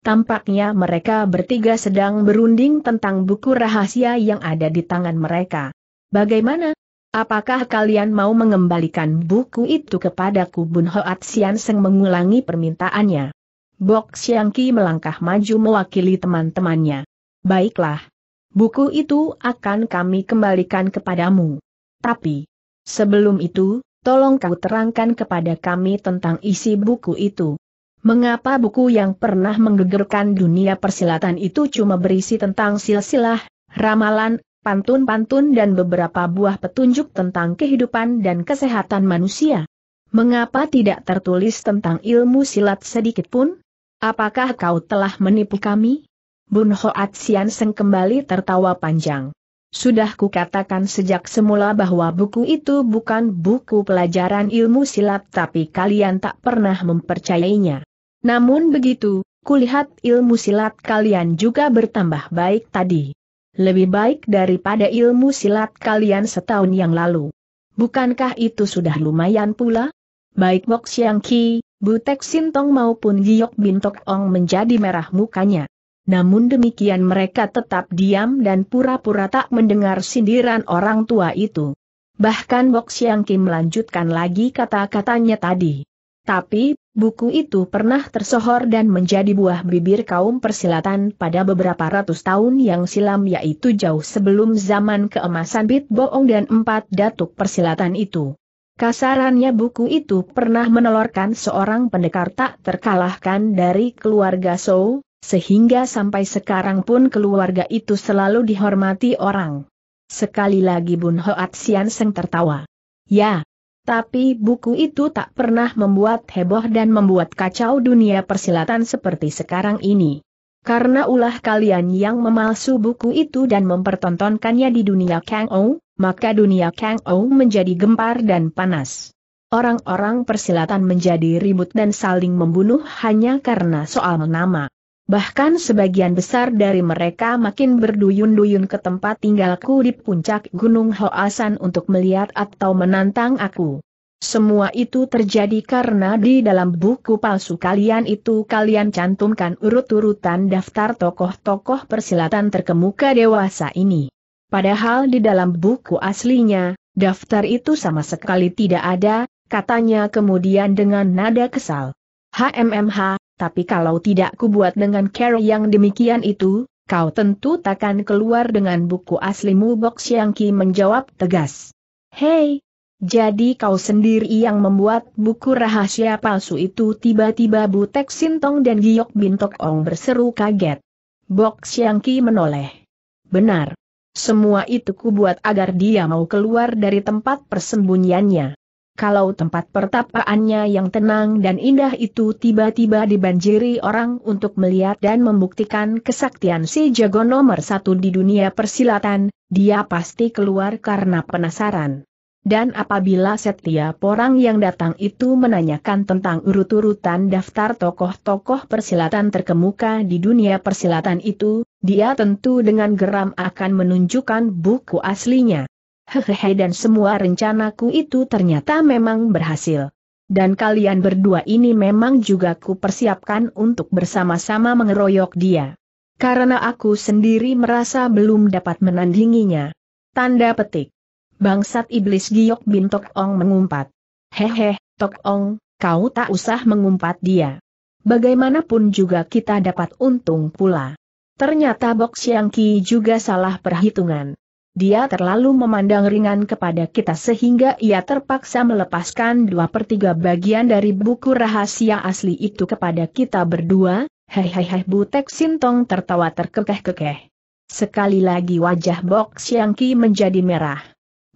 Tampaknya mereka bertiga sedang berunding tentang buku rahasia yang ada di tangan mereka. Bagaimana? Apakah kalian mau mengembalikan buku itu kepadaku Bun Hoat Sian Seng mengulangi permintaannya. Bok Siang Ki melangkah maju mewakili teman-temannya. Baiklah. Buku itu akan kami kembalikan kepadamu. Tapi, sebelum itu, tolong kau terangkan kepada kami tentang isi buku itu. Mengapa buku yang pernah menggegerkan dunia persilatan itu cuma berisi tentang silsilah, ramalan, pantun-pantun dan beberapa buah petunjuk tentang kehidupan dan kesehatan manusia? Mengapa tidak tertulis tentang ilmu silat sedikit pun? Apakah kau telah menipu kami? Bun Hoat Sian Seng kembali tertawa panjang. Sudah kukatakan sejak semula bahwa buku itu bukan buku pelajaran ilmu silat tapi kalian tak pernah mempercayainya. Namun begitu, kulihat ilmu silat kalian juga bertambah baik tadi. Lebih baik daripada ilmu silat kalian setahun yang lalu. Bukankah itu sudah lumayan pula? Baik Mok Siang Ki, Butek Sintong maupun Giyok Bintok Ong menjadi merah mukanya. Namun demikian mereka tetap diam dan pura-pura tak mendengar sindiran orang tua itu. Bahkan Mok Siang Ki melanjutkan lagi kata-katanya tadi. Tapi, buku itu pernah tersohor dan menjadi buah bibir kaum persilatan pada beberapa ratus tahun yang silam yaitu jauh sebelum zaman keemasan Bit Boong dan empat datuk persilatan itu. Kasarannya buku itu pernah menelorkan seorang pendekar tak terkalahkan dari keluarga Sou, sehingga sampai sekarang pun keluarga itu selalu dihormati orang. Sekali lagi Bun Hoat Sian Seng tertawa. Ya, tapi buku itu tak pernah membuat heboh dan membuat kacau dunia persilatan seperti sekarang ini. Karena ulah kalian yang memalsu buku itu dan mempertontonkannya di dunia Kang Ou, maka dunia Kang Ou menjadi gempar dan panas. Orang-orang persilatan menjadi ribut dan saling membunuh hanya karena soal nama. Bahkan sebagian besar dari mereka makin berduyun-duyun ke tempat tinggalku di puncak Gunung Hoasan untuk melihat atau menantang aku. Semua itu terjadi karena di dalam buku palsu kalian itu kalian cantumkan urut-urutan daftar tokoh-tokoh persilatan terkemuka dewasa ini. Padahal di dalam buku aslinya, daftar itu sama sekali tidak ada, katanya kemudian dengan nada kesal. HMMH, tapi kalau tidak kubuat dengan cara yang demikian itu, kau tentu takkan keluar dengan buku aslimu Box Yang Ki menjawab tegas. Hei, jadi kau sendiri yang membuat buku rahasia palsu itu tiba-tiba Butek Sintong dan Giok Bintok Ong berseru kaget. Box Yang Ki menoleh. Benar. Semua itu kubuat agar dia mau keluar dari tempat persembunyiannya kalau tempat pertapaannya yang tenang dan indah itu tiba-tiba dibanjiri orang untuk melihat dan membuktikan kesaktian si jago nomor satu di dunia persilatan, dia pasti keluar karena penasaran. Dan apabila setiap orang yang datang itu menanyakan tentang urut-urutan daftar tokoh-tokoh persilatan terkemuka di dunia persilatan itu, dia tentu dengan geram akan menunjukkan buku aslinya hehehe dan semua rencanaku itu ternyata memang berhasil. Dan kalian berdua ini memang juga ku persiapkan untuk bersama-sama mengeroyok dia. Karena aku sendiri merasa belum dapat menandinginya. Tanda petik. Bangsat iblis Giok bin Tok Ong mengumpat. Hehe, Tok Ong, kau tak usah mengumpat dia. Bagaimanapun juga kita dapat untung pula. Ternyata Bok Siang juga salah perhitungan dia terlalu memandang ringan kepada kita sehingga ia terpaksa melepaskan dua per tiga bagian dari buku rahasia asli itu kepada kita berdua, hehehe tek Sintong tertawa terkekeh-kekeh. Sekali lagi wajah Bok Siangki menjadi merah.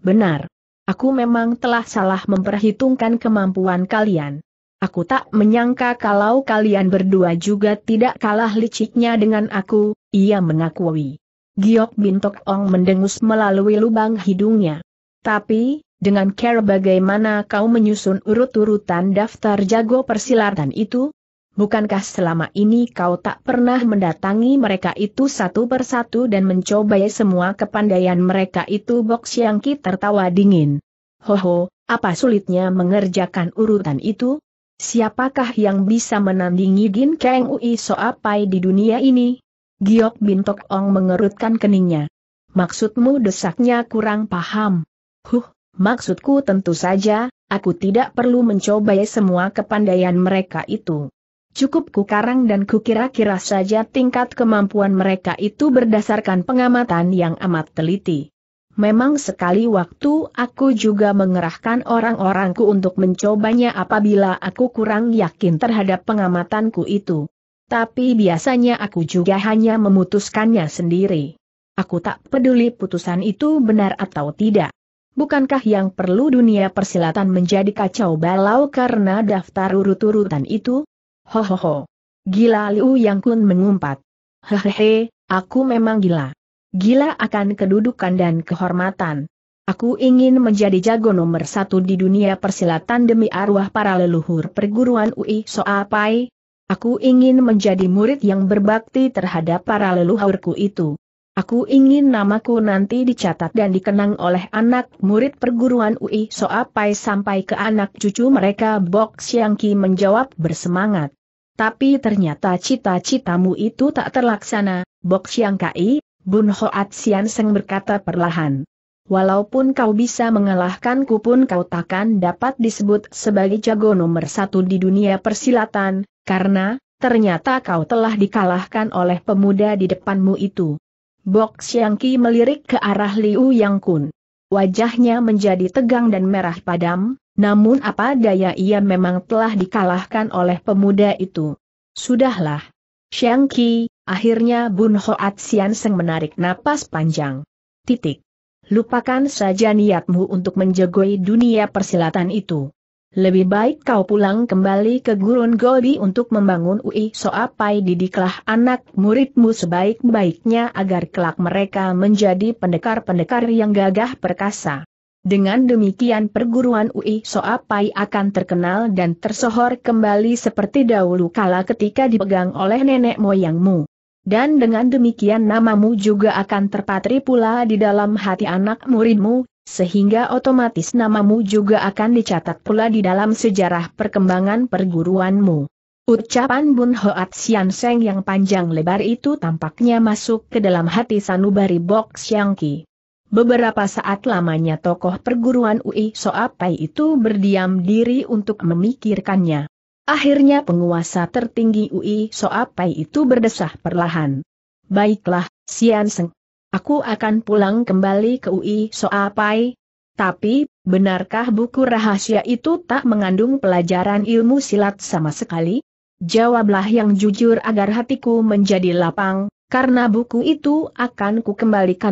Benar. Aku memang telah salah memperhitungkan kemampuan kalian. Aku tak menyangka kalau kalian berdua juga tidak kalah liciknya dengan aku, ia mengakui. Giok Bintok Ong mendengus melalui lubang hidungnya. Tapi, dengan care bagaimana kau menyusun urut-urutan daftar jago persilatan itu? Bukankah selama ini kau tak pernah mendatangi mereka itu satu persatu dan mencoba semua kepandaian mereka itu Box yang tertawa dingin. Hoho, apa sulitnya mengerjakan urutan itu? Siapakah yang bisa menandingi Gin Kang Ui Soapai di dunia ini? Giok Bintok Ong mengerutkan keningnya. Maksudmu desaknya kurang paham. Huh, maksudku tentu saja, aku tidak perlu mencobai semua kepandaian mereka itu. Cukup kukarang dan kukira-kira saja tingkat kemampuan mereka itu berdasarkan pengamatan yang amat teliti. Memang sekali waktu aku juga mengerahkan orang-orangku untuk mencobanya apabila aku kurang yakin terhadap pengamatanku itu tapi biasanya aku juga hanya memutuskannya sendiri. Aku tak peduli putusan itu benar atau tidak. Bukankah yang perlu dunia persilatan menjadi kacau balau karena daftar urut-urutan itu? Hohoho. Gila Liu Yang Kun mengumpat. Hehehe, aku memang gila. Gila akan kedudukan dan kehormatan. Aku ingin menjadi jago nomor satu di dunia persilatan demi arwah para leluhur perguruan UI Soapai, Aku ingin menjadi murid yang berbakti terhadap para leluhurku itu. Aku ingin namaku nanti dicatat dan dikenang oleh anak murid perguruan UI Soapai sampai ke anak cucu mereka Bok Xiangki menjawab bersemangat. Tapi ternyata cita-citamu itu tak terlaksana, Bok Siangkai, Bun Hoat Sian Seng berkata perlahan. Walaupun kau bisa mengalahkanku pun kau takkan dapat disebut sebagai jago nomor satu di dunia persilatan, karena, ternyata kau telah dikalahkan oleh pemuda di depanmu itu. Bok Xiangqi melirik ke arah Liu Yang Kun. Wajahnya menjadi tegang dan merah padam, namun apa daya ia memang telah dikalahkan oleh pemuda itu. Sudahlah. Xiangqi, akhirnya Bun Hoat Sian menarik napas panjang. Titik lupakan saja niatmu untuk menjagoi dunia persilatan itu. Lebih baik kau pulang kembali ke Gurun Gobi untuk membangun UI Soapai didiklah anak muridmu sebaik-baiknya agar kelak mereka menjadi pendekar-pendekar yang gagah perkasa. Dengan demikian perguruan UI Soapai akan terkenal dan tersohor kembali seperti dahulu kala ketika dipegang oleh nenek moyangmu. Dan dengan demikian namamu juga akan terpatri pula di dalam hati anak muridmu, sehingga otomatis namamu juga akan dicatat pula di dalam sejarah perkembangan perguruanmu. Ucapan Bun Hoat Sian Seng yang panjang lebar itu tampaknya masuk ke dalam hati Sanubari Bok Ki. Beberapa saat lamanya tokoh perguruan UI Soapai itu berdiam diri untuk memikirkannya. Akhirnya penguasa tertinggi UI Soapai itu berdesah perlahan. Baiklah, Sian Seng. Aku akan pulang kembali ke UI Soapai. Tapi, benarkah buku rahasia itu tak mengandung pelajaran ilmu silat sama sekali? Jawablah yang jujur agar hatiku menjadi lapang, karena buku itu akan ku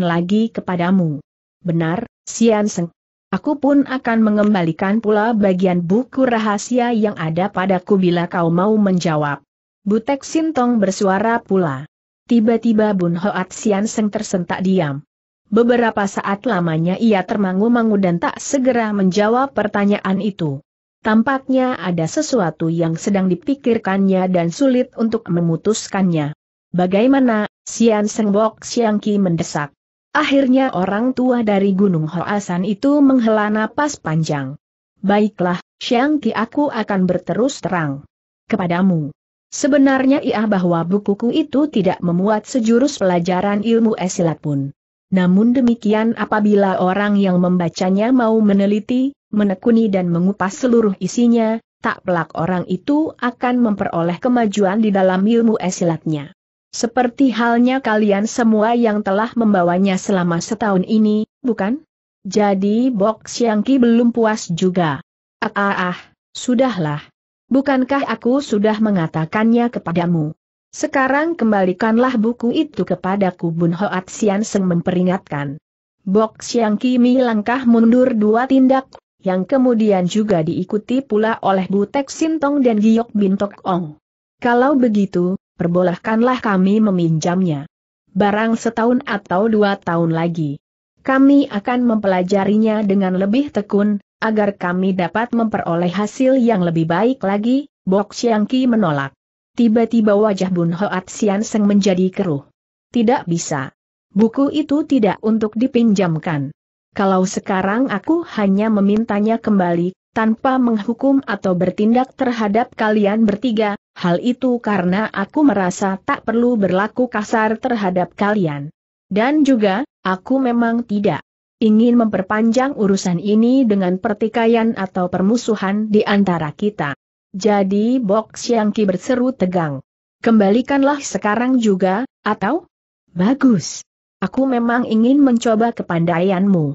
lagi kepadamu. Benar, Sian Seng. Aku pun akan mengembalikan pula bagian buku rahasia yang ada padaku bila kau mau menjawab. Butek Sintong bersuara pula. Tiba-tiba Bun Hoat Sian Seng tersentak diam. Beberapa saat lamanya ia termangu-mangu dan tak segera menjawab pertanyaan itu. Tampaknya ada sesuatu yang sedang dipikirkannya dan sulit untuk memutuskannya. Bagaimana, Sian Seng Bok Siang Ki mendesak. Akhirnya orang tua dari Gunung Hoasan itu menghela napas panjang. Baiklah, Xiang aku akan berterus terang. Kepadamu. Sebenarnya ia bahwa bukuku itu tidak memuat sejurus pelajaran ilmu esilat pun. Namun demikian apabila orang yang membacanya mau meneliti, menekuni dan mengupas seluruh isinya, tak pelak orang itu akan memperoleh kemajuan di dalam ilmu esilatnya. Seperti halnya kalian semua yang telah membawanya selama setahun ini, bukan? Jadi Bok Siangki belum puas juga. Ah ah ah, sudahlah. Bukankah aku sudah mengatakannya kepadamu? Sekarang kembalikanlah buku itu kepadaku Bun Hoat Sian Seng memperingatkan. Bok Siang Mi langkah mundur dua tindak, yang kemudian juga diikuti pula oleh Butek Sintong dan Giok Bintok Ong. Kalau begitu, perbolehkanlah kami meminjamnya. Barang setahun atau dua tahun lagi. Kami akan mempelajarinya dengan lebih tekun, agar kami dapat memperoleh hasil yang lebih baik lagi, Bok Xiangqi menolak. Tiba-tiba wajah Bun Hoat Sian Seng menjadi keruh. Tidak bisa. Buku itu tidak untuk dipinjamkan. Kalau sekarang aku hanya memintanya kembali, tanpa menghukum atau bertindak terhadap kalian bertiga, Hal itu karena aku merasa tak perlu berlaku kasar terhadap kalian. Dan juga, aku memang tidak ingin memperpanjang urusan ini dengan pertikaian atau permusuhan di antara kita. Jadi Bok Xiangqi berseru tegang. Kembalikanlah sekarang juga, atau? Bagus. Aku memang ingin mencoba kepandaianmu.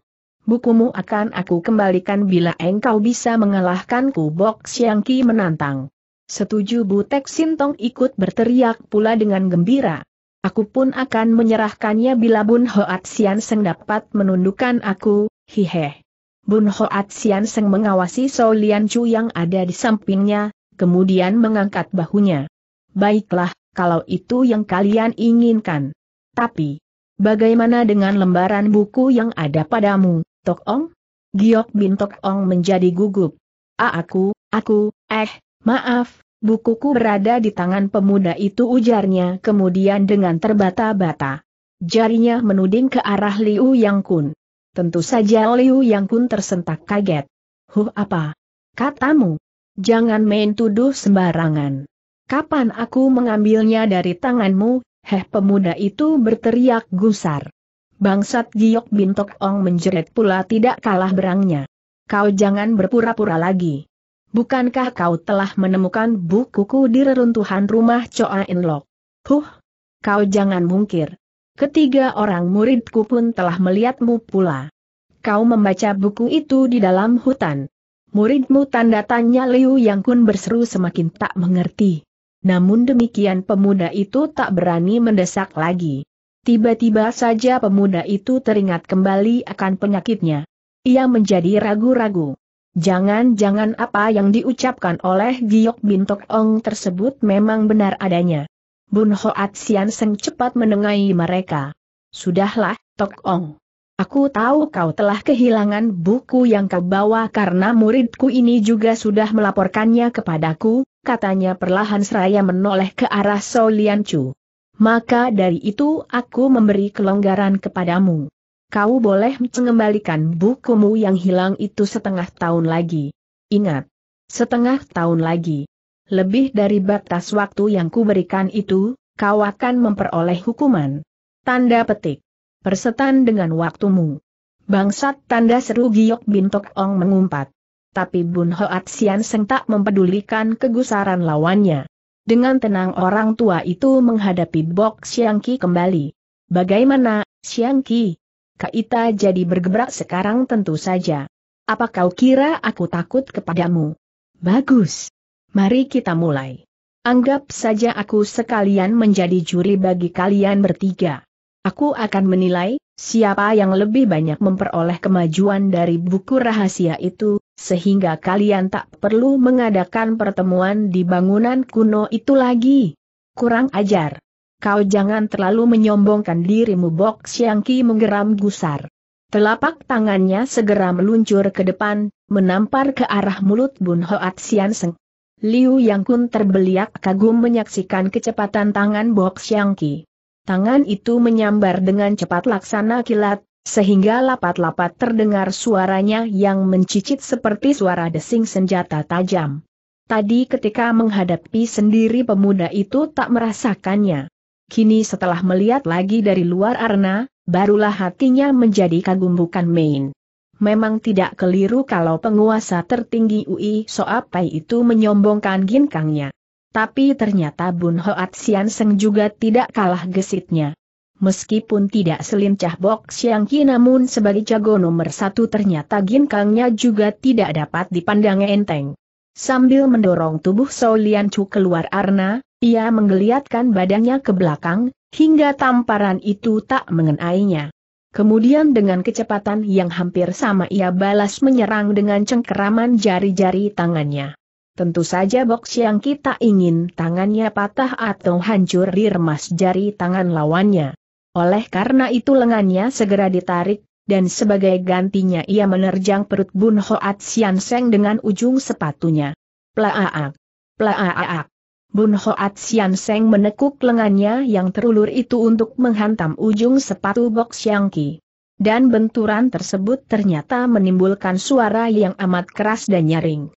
Bukumu akan aku kembalikan bila engkau bisa mengalahkanku Bok Xiangqi menantang. Setuju Bu Butek Sintong ikut berteriak pula dengan gembira. Aku pun akan menyerahkannya bila Bun Hoat Sian Seng dapat menundukkan aku, hihe. Bun Hoat Sian Seng mengawasi Sou Lian Chu yang ada di sampingnya, kemudian mengangkat bahunya. Baiklah, kalau itu yang kalian inginkan. Tapi, bagaimana dengan lembaran buku yang ada padamu, Tok Ong? Giok Bin Tok Ong menjadi gugup. A aku, aku, eh, Maaf, bukuku berada di tangan pemuda itu ujarnya kemudian dengan terbata-bata. Jarinya menuding ke arah Liu Yang Kun. Tentu saja Liu Yang Kun tersentak kaget. Huh apa? Katamu. Jangan main tuduh sembarangan. Kapan aku mengambilnya dari tanganmu? Heh pemuda itu berteriak gusar. Bangsat Giok Bintok Ong menjerit pula tidak kalah berangnya. Kau jangan berpura-pura lagi bukankah kau telah menemukan bukuku di reruntuhan rumah Choa Inlok? Lok? Huh, kau jangan mungkir. Ketiga orang muridku pun telah melihatmu pula. Kau membaca buku itu di dalam hutan. Muridmu tanda tanya Liu Yang Kun berseru semakin tak mengerti. Namun demikian pemuda itu tak berani mendesak lagi. Tiba-tiba saja pemuda itu teringat kembali akan penyakitnya. Ia menjadi ragu-ragu. Jangan-jangan apa yang diucapkan oleh Giok Bintok Ong tersebut memang benar adanya. Bun Hoat Sian Seng cepat menengahi mereka. Sudahlah, Tok Ong. Aku tahu kau telah kehilangan buku yang kau bawa karena muridku ini juga sudah melaporkannya kepadaku, katanya perlahan seraya menoleh ke arah Solian Chu. Maka dari itu aku memberi kelonggaran kepadamu kau boleh mengembalikan bukumu yang hilang itu setengah tahun lagi. Ingat, setengah tahun lagi. Lebih dari batas waktu yang kuberikan itu, kau akan memperoleh hukuman. Tanda petik. Persetan dengan waktumu. Bangsat tanda seru Giok Bintok Ong mengumpat. Tapi Bun Hoat Sian Seng tak mempedulikan kegusaran lawannya. Dengan tenang orang tua itu menghadapi Bok Siang Ki kembali. Bagaimana, Siang Ki, Kaita jadi bergebrak sekarang tentu saja. Apa kau kira aku takut kepadamu? Bagus. Mari kita mulai. Anggap saja aku sekalian menjadi juri bagi kalian bertiga. Aku akan menilai, siapa yang lebih banyak memperoleh kemajuan dari buku rahasia itu, sehingga kalian tak perlu mengadakan pertemuan di bangunan kuno itu lagi. Kurang ajar kau jangan terlalu menyombongkan dirimu Bok Siang Ki menggeram gusar. Telapak tangannya segera meluncur ke depan, menampar ke arah mulut Bun Hoat Sian Seng. Liu Yang Kun terbeliak kagum menyaksikan kecepatan tangan Bok Siang Ki. Tangan itu menyambar dengan cepat laksana kilat, sehingga lapat-lapat terdengar suaranya yang mencicit seperti suara desing senjata tajam. Tadi ketika menghadapi sendiri pemuda itu tak merasakannya. Kini setelah melihat lagi dari luar arena, barulah hatinya menjadi kagum bukan main. Memang tidak keliru kalau penguasa tertinggi UI Soapai itu menyombongkan ginkangnya. Tapi ternyata Bun Hoat Sian Seng juga tidak kalah gesitnya. Meskipun tidak selincah Bok Siang Ki namun sebagai jago nomor satu ternyata ginkangnya juga tidak dapat dipandang enteng. Sambil mendorong tubuh Solian Chu keluar arna, ia menggeliatkan badannya ke belakang, hingga tamparan itu tak mengenainya. Kemudian dengan kecepatan yang hampir sama ia balas menyerang dengan cengkeraman jari-jari tangannya. Tentu saja box yang kita ingin tangannya patah atau hancur di remas jari tangan lawannya. Oleh karena itu lengannya segera ditarik dan sebagai gantinya ia menerjang perut Bun Hoat Sian Seng dengan ujung sepatunya. Plaaak! Plaaak! Bun Hoat Sian Seng menekuk lengannya yang terulur itu untuk menghantam ujung sepatu box Yangki. Dan benturan tersebut ternyata menimbulkan suara yang amat keras dan nyaring.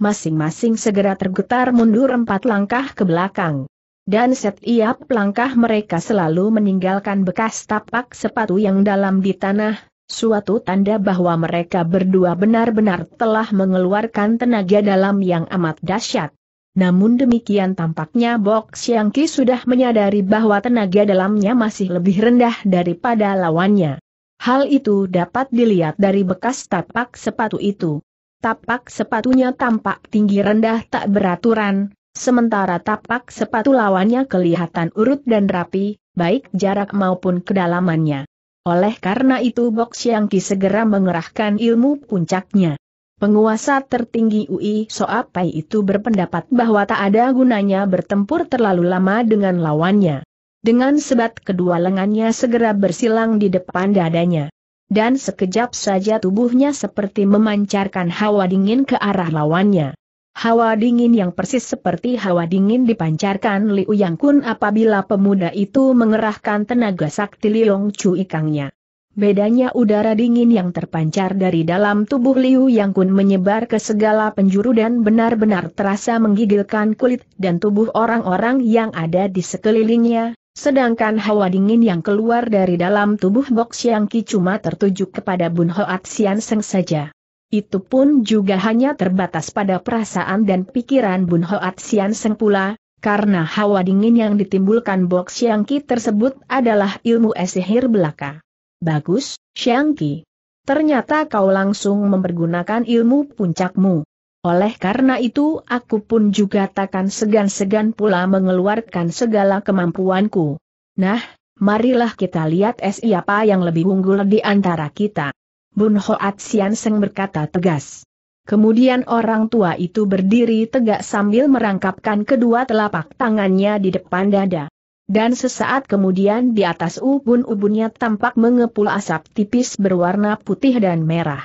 Masing-masing segera tergetar mundur empat langkah ke belakang dan setiap langkah mereka selalu meninggalkan bekas tapak sepatu yang dalam di tanah, Suatu tanda bahwa mereka berdua benar-benar telah mengeluarkan tenaga dalam yang amat dahsyat. Namun demikian tampaknya Bok Siang Ki sudah menyadari bahwa tenaga dalamnya masih lebih rendah daripada lawannya. Hal itu dapat dilihat dari bekas tapak sepatu itu. Tapak sepatunya tampak tinggi rendah tak beraturan, sementara tapak sepatu lawannya kelihatan urut dan rapi, baik jarak maupun kedalamannya. Oleh karena itu Bok Siang Ki segera mengerahkan ilmu puncaknya. Penguasa tertinggi UI Soapai itu berpendapat bahwa tak ada gunanya bertempur terlalu lama dengan lawannya. Dengan sebat kedua lengannya segera bersilang di depan dadanya. Dan sekejap saja tubuhnya seperti memancarkan hawa dingin ke arah lawannya. Hawa dingin yang persis seperti hawa dingin dipancarkan Liu Yang Kun apabila pemuda itu mengerahkan tenaga sakti Liong Chu Ikangnya. Bedanya udara dingin yang terpancar dari dalam tubuh Liu Yang Kun menyebar ke segala penjuru dan benar-benar terasa menggigilkan kulit dan tubuh orang-orang yang ada di sekelilingnya, sedangkan hawa dingin yang keluar dari dalam tubuh Bok Xiang Ki cuma tertuju kepada Bun Hoat Sian Seng saja. Itu pun juga hanya terbatas pada perasaan dan pikiran Bun Hoat Sian Seng pula, karena hawa dingin yang ditimbulkan Bok Siangki tersebut adalah ilmu esihir belaka. Bagus, Siangki. Ternyata kau langsung mempergunakan ilmu puncakmu. Oleh karena itu aku pun juga takkan segan-segan pula mengeluarkan segala kemampuanku. Nah, marilah kita lihat siapa yang lebih unggul di antara kita. Bun Hoat Sian Seng berkata tegas. Kemudian orang tua itu berdiri tegak sambil merangkapkan kedua telapak tangannya di depan dada. Dan sesaat kemudian di atas ubun-ubunnya tampak mengepul asap tipis berwarna putih dan merah.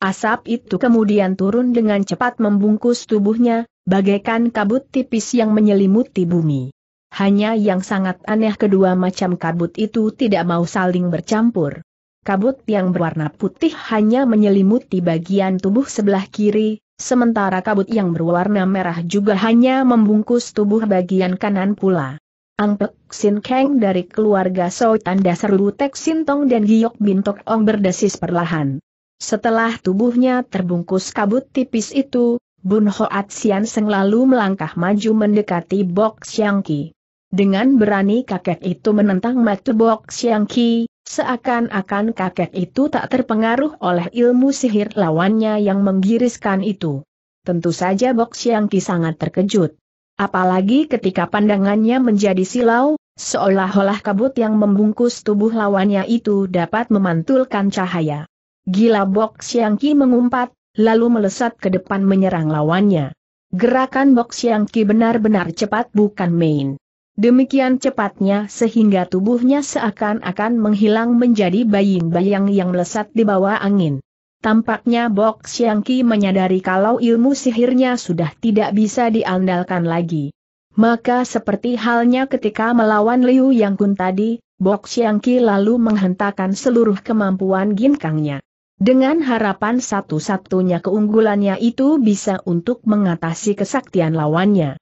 Asap itu kemudian turun dengan cepat membungkus tubuhnya, bagaikan kabut tipis yang menyelimuti bumi. Hanya yang sangat aneh kedua macam kabut itu tidak mau saling bercampur kabut yang berwarna putih hanya menyelimuti bagian tubuh sebelah kiri, sementara kabut yang berwarna merah juga hanya membungkus tubuh bagian kanan pula. Ang Angpek Sin Kang dari keluarga So Tanda Seru Tek Sin Tong dan Giok Bin Tok Ong berdesis perlahan. Setelah tubuhnya terbungkus kabut tipis itu, Bun Hoat Sian Seng lalu melangkah maju mendekati Bok Xiang Ki. Dengan berani kakek itu menentang mata Bok Xiang Ki, Seakan-akan kakek itu tak terpengaruh oleh ilmu sihir lawannya yang menggiriskan itu. Tentu saja Bok Ki sangat terkejut. Apalagi ketika pandangannya menjadi silau, seolah-olah kabut yang membungkus tubuh lawannya itu dapat memantulkan cahaya. Gila Bok Ki mengumpat, lalu melesat ke depan menyerang lawannya. Gerakan Bok Ki benar-benar cepat bukan main. Demikian cepatnya sehingga tubuhnya seakan-akan menghilang menjadi bayin-bayang yang melesat di bawah angin. Tampaknya Bok Xiangqi menyadari kalau ilmu sihirnya sudah tidak bisa diandalkan lagi. Maka seperti halnya ketika melawan Liu Yang Kun tadi, Bok Xiangqi lalu menghentakkan seluruh kemampuan ginkangnya. Dengan harapan satu-satunya keunggulannya itu bisa untuk mengatasi kesaktian lawannya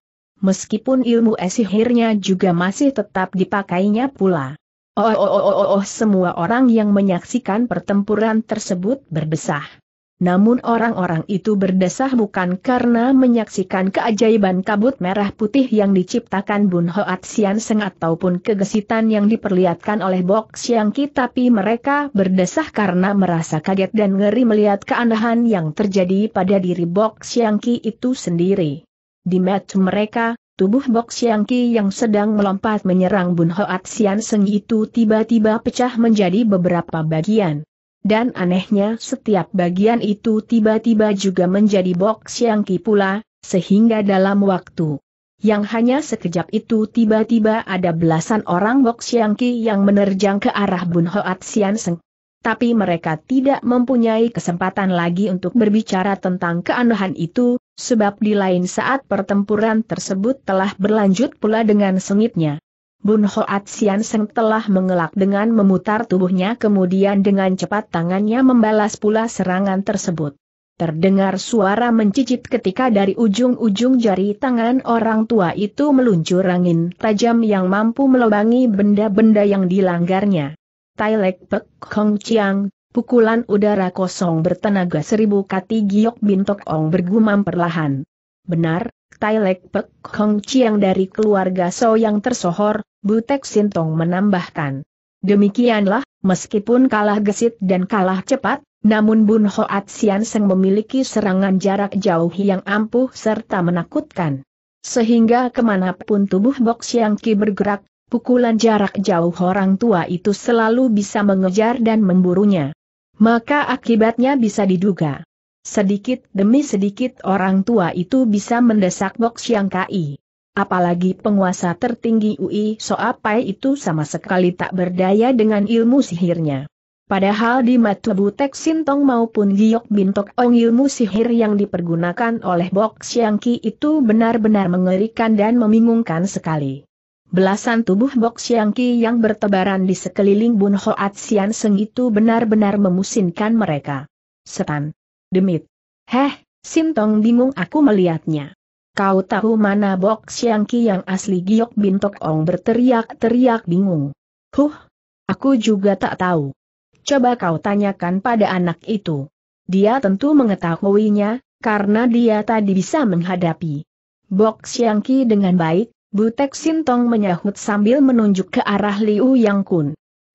meskipun ilmu esihirnya juga masih tetap dipakainya pula. Oh, oh, oh, oh, oh, oh, semua orang yang menyaksikan pertempuran tersebut berdesah. Namun orang-orang itu berdesah bukan karena menyaksikan keajaiban kabut merah putih yang diciptakan Bun Hoat Sian Seng ataupun kegesitan yang diperlihatkan oleh Bok Siang Ki tapi mereka berdesah karena merasa kaget dan ngeri melihat keanehan yang terjadi pada diri Bok Siang Ki itu sendiri. Di match mereka, tubuh Bok Xiangqi yang sedang melompat menyerang Bun Hoat Sian Seng itu tiba-tiba pecah menjadi beberapa bagian. Dan anehnya setiap bagian itu tiba-tiba juga menjadi Bok Xiangqi pula, sehingga dalam waktu yang hanya sekejap itu tiba-tiba ada belasan orang Bok Xiangqi yang menerjang ke arah Bun Hoat Sian Seng tapi mereka tidak mempunyai kesempatan lagi untuk berbicara tentang keanehan itu, sebab di lain saat pertempuran tersebut telah berlanjut pula dengan sengitnya. Bun Hoat Sian Seng telah mengelak dengan memutar tubuhnya kemudian dengan cepat tangannya membalas pula serangan tersebut. Terdengar suara mencicit ketika dari ujung-ujung jari tangan orang tua itu meluncur angin tajam yang mampu melobangi benda-benda yang dilanggarnya. Tai Lek Pek Kong Chiang, Pukulan udara kosong bertenaga seribu kati Giok Bintok Ong bergumam perlahan. Benar, Tai Lek Pek Hong Chiang dari keluarga So yang tersohor, Butek Sintong menambahkan. Demikianlah, meskipun kalah gesit dan kalah cepat, namun Bun Hoat Sian Seng memiliki serangan jarak jauh yang ampuh serta menakutkan. Sehingga kemanapun tubuh Bok Siang Ki bergerak, pukulan jarak jauh orang tua itu selalu bisa mengejar dan memburunya maka akibatnya bisa diduga. Sedikit demi sedikit orang tua itu bisa mendesak Bok Siang Kai. Apalagi penguasa tertinggi UI Soapai itu sama sekali tak berdaya dengan ilmu sihirnya. Padahal di Matubu Tek Sintong maupun Giok Bintok Ong ilmu sihir yang dipergunakan oleh Bok Ki itu benar-benar mengerikan dan membingungkan sekali. Belasan tubuh Bok Xiangqi yang bertebaran di sekeliling Bun Hoat Sian Seng itu benar-benar memusinkan mereka. Setan. Demit. Heh, Sintong bingung aku melihatnya. Kau tahu mana Bok Xiangqi yang asli Giok Bin Ong berteriak-teriak bingung. Huh, aku juga tak tahu. Coba kau tanyakan pada anak itu. Dia tentu mengetahuinya, karena dia tadi bisa menghadapi. Bok Xiangqi dengan baik, Butek Sintong menyahut sambil menunjuk ke arah Liu Yang Kun.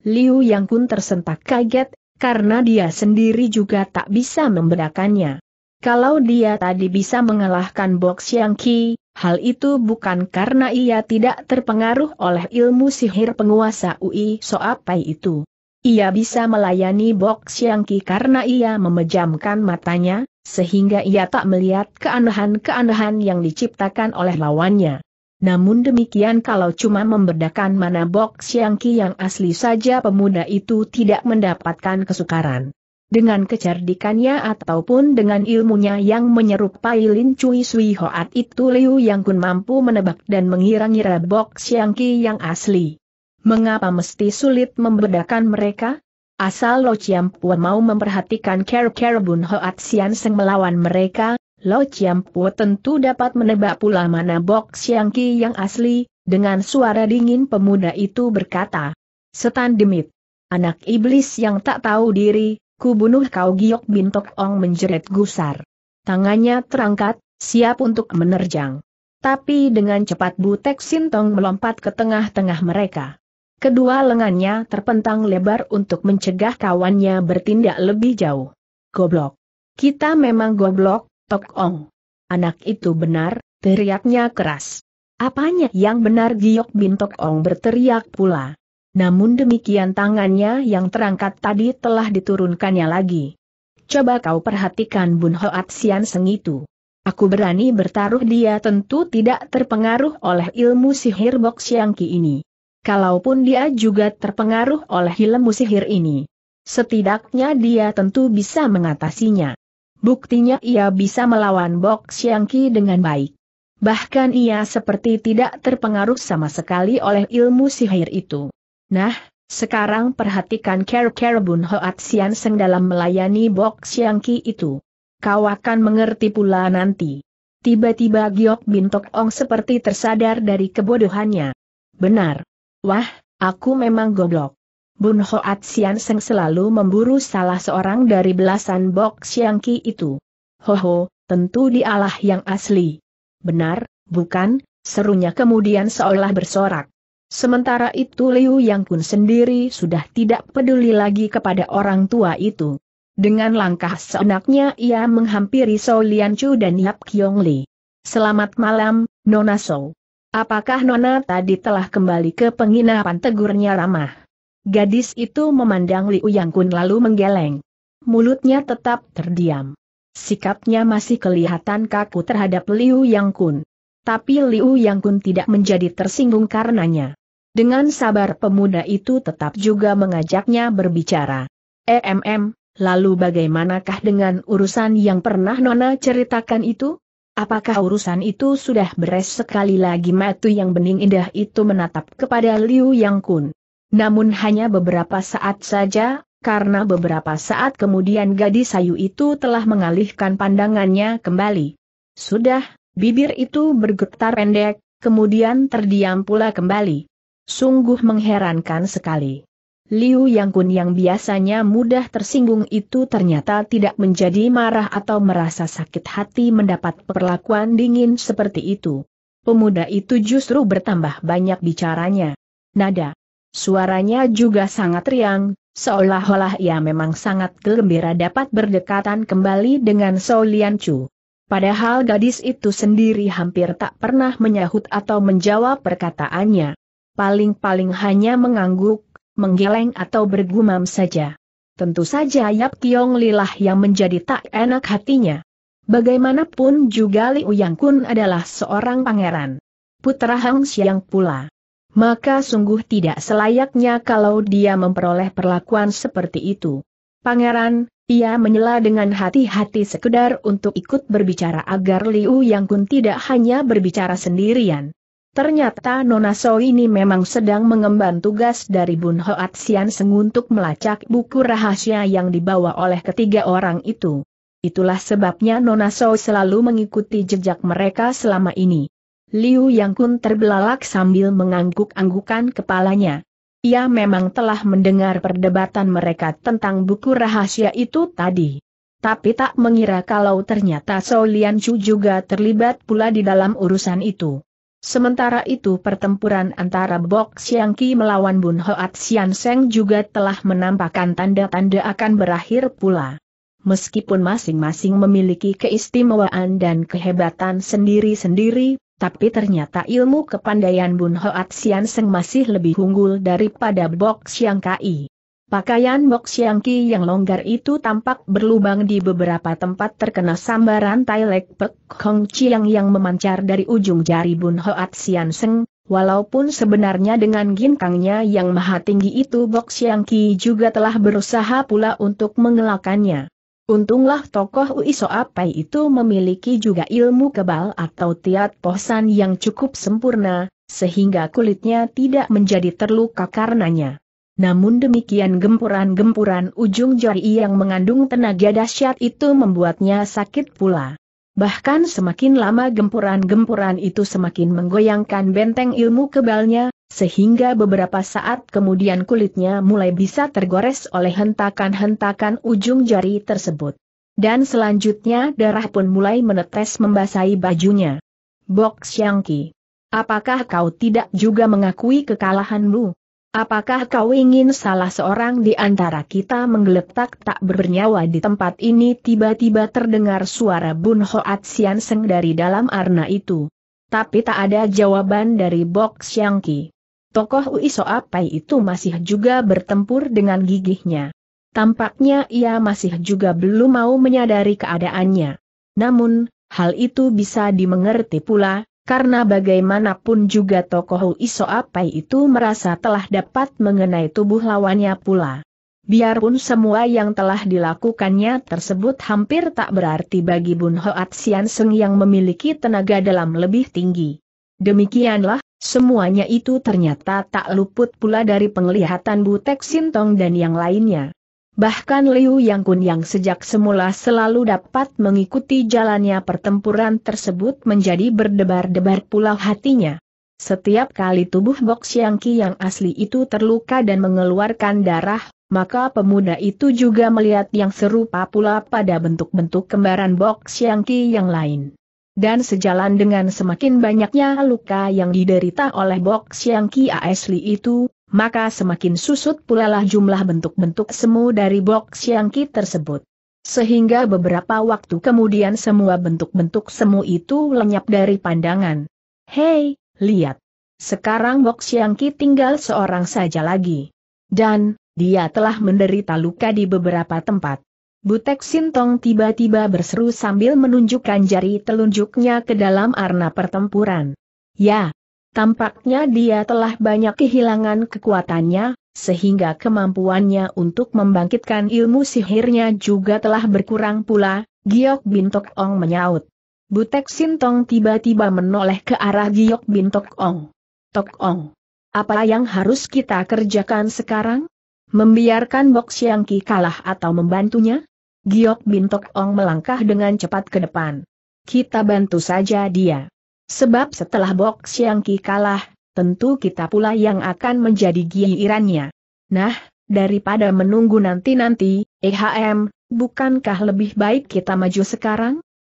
Liu Yang Kun tersentak kaget, karena dia sendiri juga tak bisa membedakannya. Kalau dia tadi bisa mengalahkan Box Yang Ki, hal itu bukan karena ia tidak terpengaruh oleh ilmu sihir penguasa Ui Soapai itu. Ia bisa melayani Box Yang Ki karena ia memejamkan matanya, sehingga ia tak melihat keanehan-keanehan yang diciptakan oleh lawannya. Namun demikian kalau cuma membedakan mana Bok Ki yang asli saja pemuda itu tidak mendapatkan kesukaran. Dengan kecerdikannya ataupun dengan ilmunya yang menyerupai Lin Cui Sui Hoat itu Liu Yang Kun mampu menebak dan mengira-ngira Bok Ki yang asli. Mengapa mesti sulit membedakan mereka? Asal Lo Chiam Puan mau memperhatikan Ker Ker Bun Hoat Sian Seng melawan mereka, Lo Chiampo tentu dapat menebak pula mana Bok Siangki yang asli, dengan suara dingin pemuda itu berkata. Setan demit. Anak iblis yang tak tahu diri, ku bunuh kau Giok Bintok Ong menjerit gusar. Tangannya terangkat, siap untuk menerjang. Tapi dengan cepat Butek Sintong melompat ke tengah-tengah mereka. Kedua lengannya terpentang lebar untuk mencegah kawannya bertindak lebih jauh. Goblok. Kita memang goblok, Tok Ong. Anak itu benar, teriaknya keras. Apanya yang benar Giok Bin Tok Ong berteriak pula. Namun demikian tangannya yang terangkat tadi telah diturunkannya lagi. Coba kau perhatikan Bun Hoat Sian Seng itu. Aku berani bertaruh dia tentu tidak terpengaruh oleh ilmu sihir Bok Ki ini. Kalaupun dia juga terpengaruh oleh ilmu sihir ini. Setidaknya dia tentu bisa mengatasinya. Buktinya ia bisa melawan Bok Xiangqi dengan baik. Bahkan ia seperti tidak terpengaruh sama sekali oleh ilmu sihir itu. Nah, sekarang perhatikan care-care Bun Hoat Sian Seng dalam melayani Bok Xiangqi itu. Kau akan mengerti pula nanti. Tiba-tiba Giok Bintok Ong seperti tersadar dari kebodohannya. Benar. Wah, aku memang goblok. Bun Hoat Sian Seng selalu memburu salah seorang dari belasan Bok Siang Ki itu. Hoho, tentu dialah yang asli. Benar, bukan, serunya kemudian seolah bersorak. Sementara itu Liu Yang Kun sendiri sudah tidak peduli lagi kepada orang tua itu. Dengan langkah seenaknya ia menghampiri So Lian Chu dan Yap Kyong Li. Selamat malam, Nona Sou. Apakah Nona tadi telah kembali ke penginapan tegurnya ramah? Gadis itu memandang Liu Yang lalu menggeleng. Mulutnya tetap terdiam. Sikapnya masih kelihatan kaku terhadap Liu Yang Kun. Tapi Liu Yang Kun tidak menjadi tersinggung karenanya. Dengan sabar pemuda itu tetap juga mengajaknya berbicara. Eh, EMM, lalu bagaimanakah dengan urusan yang pernah Nona ceritakan itu? Apakah urusan itu sudah beres sekali lagi matu yang bening indah itu menatap kepada Liu Yang Kun? Namun hanya beberapa saat saja, karena beberapa saat kemudian gadis sayu itu telah mengalihkan pandangannya kembali. Sudah, bibir itu bergetar pendek, kemudian terdiam pula kembali. Sungguh mengherankan sekali. Liu Yang Kun yang biasanya mudah tersinggung itu ternyata tidak menjadi marah atau merasa sakit hati mendapat perlakuan dingin seperti itu. Pemuda itu justru bertambah banyak bicaranya. Nada, Suaranya juga sangat riang, seolah-olah ia memang sangat gembira dapat berdekatan kembali dengan Sou Chu. Padahal gadis itu sendiri hampir tak pernah menyahut atau menjawab perkataannya. Paling-paling hanya mengangguk, menggeleng atau bergumam saja. Tentu saja Yap Kiong Lilah yang menjadi tak enak hatinya. Bagaimanapun juga Liu Yang Kun adalah seorang pangeran. Putra Hang Xiang pula maka sungguh tidak selayaknya kalau dia memperoleh perlakuan seperti itu. Pangeran, ia menyela dengan hati-hati sekedar untuk ikut berbicara agar Liu Yang Kun tidak hanya berbicara sendirian. Ternyata Nona So ini memang sedang mengemban tugas dari Bun Hoat Sian Seng untuk melacak buku rahasia yang dibawa oleh ketiga orang itu. Itulah sebabnya Nona So selalu mengikuti jejak mereka selama ini. Liu Yang Kun terbelalak sambil mengangguk-anggukan kepalanya. Ia memang telah mendengar perdebatan mereka tentang buku rahasia itu tadi. Tapi tak mengira kalau ternyata Zhou Lian Chu juga terlibat pula di dalam urusan itu. Sementara itu pertempuran antara Bok Xiang Qi melawan Bun Hoat Xian Seng juga telah menampakkan tanda-tanda akan berakhir pula. Meskipun masing-masing memiliki keistimewaan dan kehebatan sendiri-sendiri, tapi ternyata ilmu kepandaian Bun Hoat Sian Seng masih lebih unggul daripada Bok Siang Kai. Pakaian Bok Siang Ki yang longgar itu tampak berlubang di beberapa tempat terkena sambaran Tai Lek Pek Hong Chiang yang memancar dari ujung jari Bun Hoat Sian Seng, walaupun sebenarnya dengan ginkangnya yang maha tinggi itu Bok Siang Ki juga telah berusaha pula untuk mengelakannya. Untunglah tokoh Uiso Apai itu memiliki juga ilmu kebal atau tiat posan yang cukup sempurna, sehingga kulitnya tidak menjadi terluka karenanya. Namun demikian gempuran-gempuran ujung jari yang mengandung tenaga dahsyat itu membuatnya sakit pula. Bahkan semakin lama gempuran-gempuran itu semakin menggoyangkan benteng ilmu kebalnya, sehingga beberapa saat kemudian kulitnya mulai bisa tergores oleh hentakan-hentakan ujung jari tersebut. Dan selanjutnya darah pun mulai menetes membasahi bajunya. Bok Xiangqi. Apakah kau tidak juga mengakui kekalahanmu? Apakah kau ingin salah seorang di antara kita menggeletak tak bernyawa di tempat ini tiba-tiba terdengar suara Bun Hoat Sian Seng dari dalam arna itu. Tapi tak ada jawaban dari Bok Xiangqi tokoh Ui Soapai itu masih juga bertempur dengan gigihnya. Tampaknya ia masih juga belum mau menyadari keadaannya. Namun, hal itu bisa dimengerti pula, karena bagaimanapun juga tokoh Ui Soapai itu merasa telah dapat mengenai tubuh lawannya pula. Biarpun semua yang telah dilakukannya tersebut hampir tak berarti bagi Bun Hoat Sian Seng yang memiliki tenaga dalam lebih tinggi. Demikianlah Semuanya itu ternyata tak luput pula dari penglihatan Butek Sintong dan yang lainnya. Bahkan Liu Yang Kun yang sejak semula selalu dapat mengikuti jalannya pertempuran tersebut menjadi berdebar-debar pula hatinya. Setiap kali tubuh Bok Yang Ki yang asli itu terluka dan mengeluarkan darah, maka pemuda itu juga melihat yang serupa pula pada bentuk-bentuk kembaran Bok Yang Ki yang lain dan sejalan dengan semakin banyaknya luka yang diderita oleh Bok Siang Ki Asli itu, maka semakin susut pula lah jumlah bentuk-bentuk semu dari Bok Siang Ki tersebut. Sehingga beberapa waktu kemudian semua bentuk-bentuk semu itu lenyap dari pandangan. Hei, lihat. Sekarang Bok Siang Ki tinggal seorang saja lagi. Dan, dia telah menderita luka di beberapa tempat. Butek Sintong tiba-tiba berseru sambil menunjukkan jari telunjuknya ke dalam arena pertempuran. Ya, tampaknya dia telah banyak kehilangan kekuatannya, sehingga kemampuannya untuk membangkitkan ilmu sihirnya juga telah berkurang pula, Giok Bintok Ong menyaut. Butek Sintong tiba-tiba menoleh ke arah Giok Bintok Ong. Tok Ong. Apa yang harus kita kerjakan sekarang? Membiarkan Bok Ki kalah atau membantunya? Giok Bintok Ong melangkah dengan cepat ke depan. Kita bantu saja dia. Sebab setelah Bok Ki kalah, tentu kita pula yang akan menjadi giirannya. Nah, daripada menunggu nanti-nanti, EHM, bukankah lebih baik kita maju sekarang?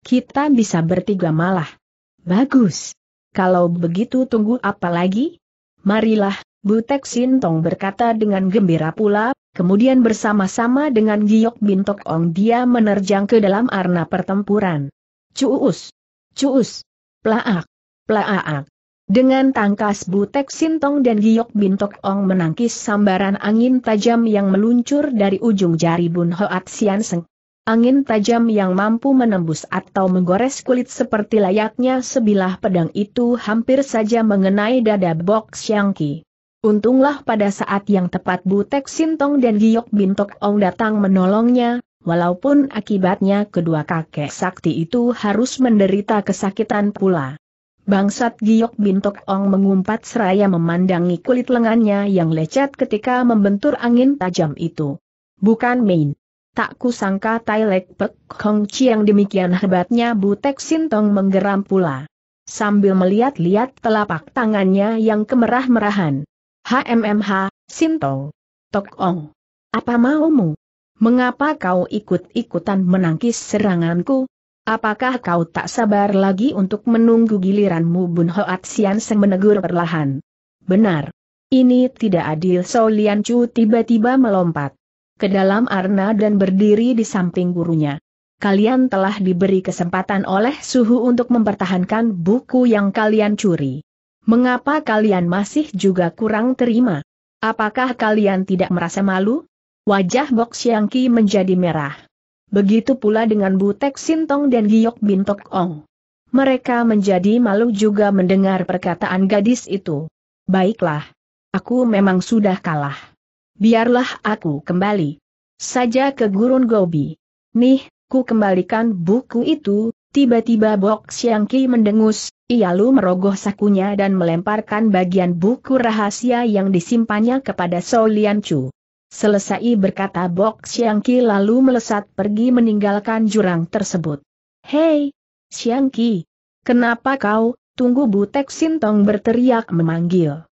Kita bisa bertiga malah. Bagus. Kalau begitu tunggu apa lagi? Marilah, Butek Sintong berkata dengan gembira pula, kemudian bersama-sama dengan Giok Bintok Ong dia menerjang ke dalam arena pertempuran. Cuus! Cuus! Plaak! Plaak! Dengan tangkas Butek Sintong dan Giok Bintok Ong menangkis sambaran angin tajam yang meluncur dari ujung jari Bun Hoat Sian Seng. Angin tajam yang mampu menembus atau menggores kulit seperti layaknya sebilah pedang itu hampir saja mengenai dada Bok Ki. Untunglah pada saat yang tepat Butek Sintong dan Giok Bintok Ong datang menolongnya, walaupun akibatnya kedua kakek sakti itu harus menderita kesakitan pula. Bangsat Giok Bintok Ong mengumpat seraya memandangi kulit lengannya yang lecet ketika membentur angin tajam itu. Bukan main. Tak kusangka Tai Lek Pek Hong Chiang demikian hebatnya Butek Sintong menggeram pula. Sambil melihat-lihat telapak tangannya yang kemerah-merahan. HMMH, Sinto. Tok Ong. Apa maumu? Mengapa kau ikut-ikutan menangkis seranganku? Apakah kau tak sabar lagi untuk menunggu giliranmu Bun Hoat Sian Seng menegur perlahan? Benar. Ini tidak adil So Lian Chu tiba-tiba melompat ke dalam arna dan berdiri di samping gurunya. Kalian telah diberi kesempatan oleh suhu untuk mempertahankan buku yang kalian curi. Mengapa kalian masih juga kurang terima? Apakah kalian tidak merasa malu? Wajah Bok Ki menjadi merah. Begitu pula dengan Butek Sintong dan Giok Bintok Ong. Mereka menjadi malu juga mendengar perkataan gadis itu. Baiklah. Aku memang sudah kalah. Biarlah aku kembali. Saja ke gurun Gobi. Nih, ku kembalikan buku itu, tiba-tiba Bok Ki mendengus, ia lalu merogoh sakunya dan melemparkan bagian buku rahasia yang disimpannya kepada Sou Chu. Selesai berkata Bok Siang Ki lalu melesat pergi meninggalkan jurang tersebut. Hei, Siang Ki, kenapa kau, tunggu Butek Sintong berteriak memanggil.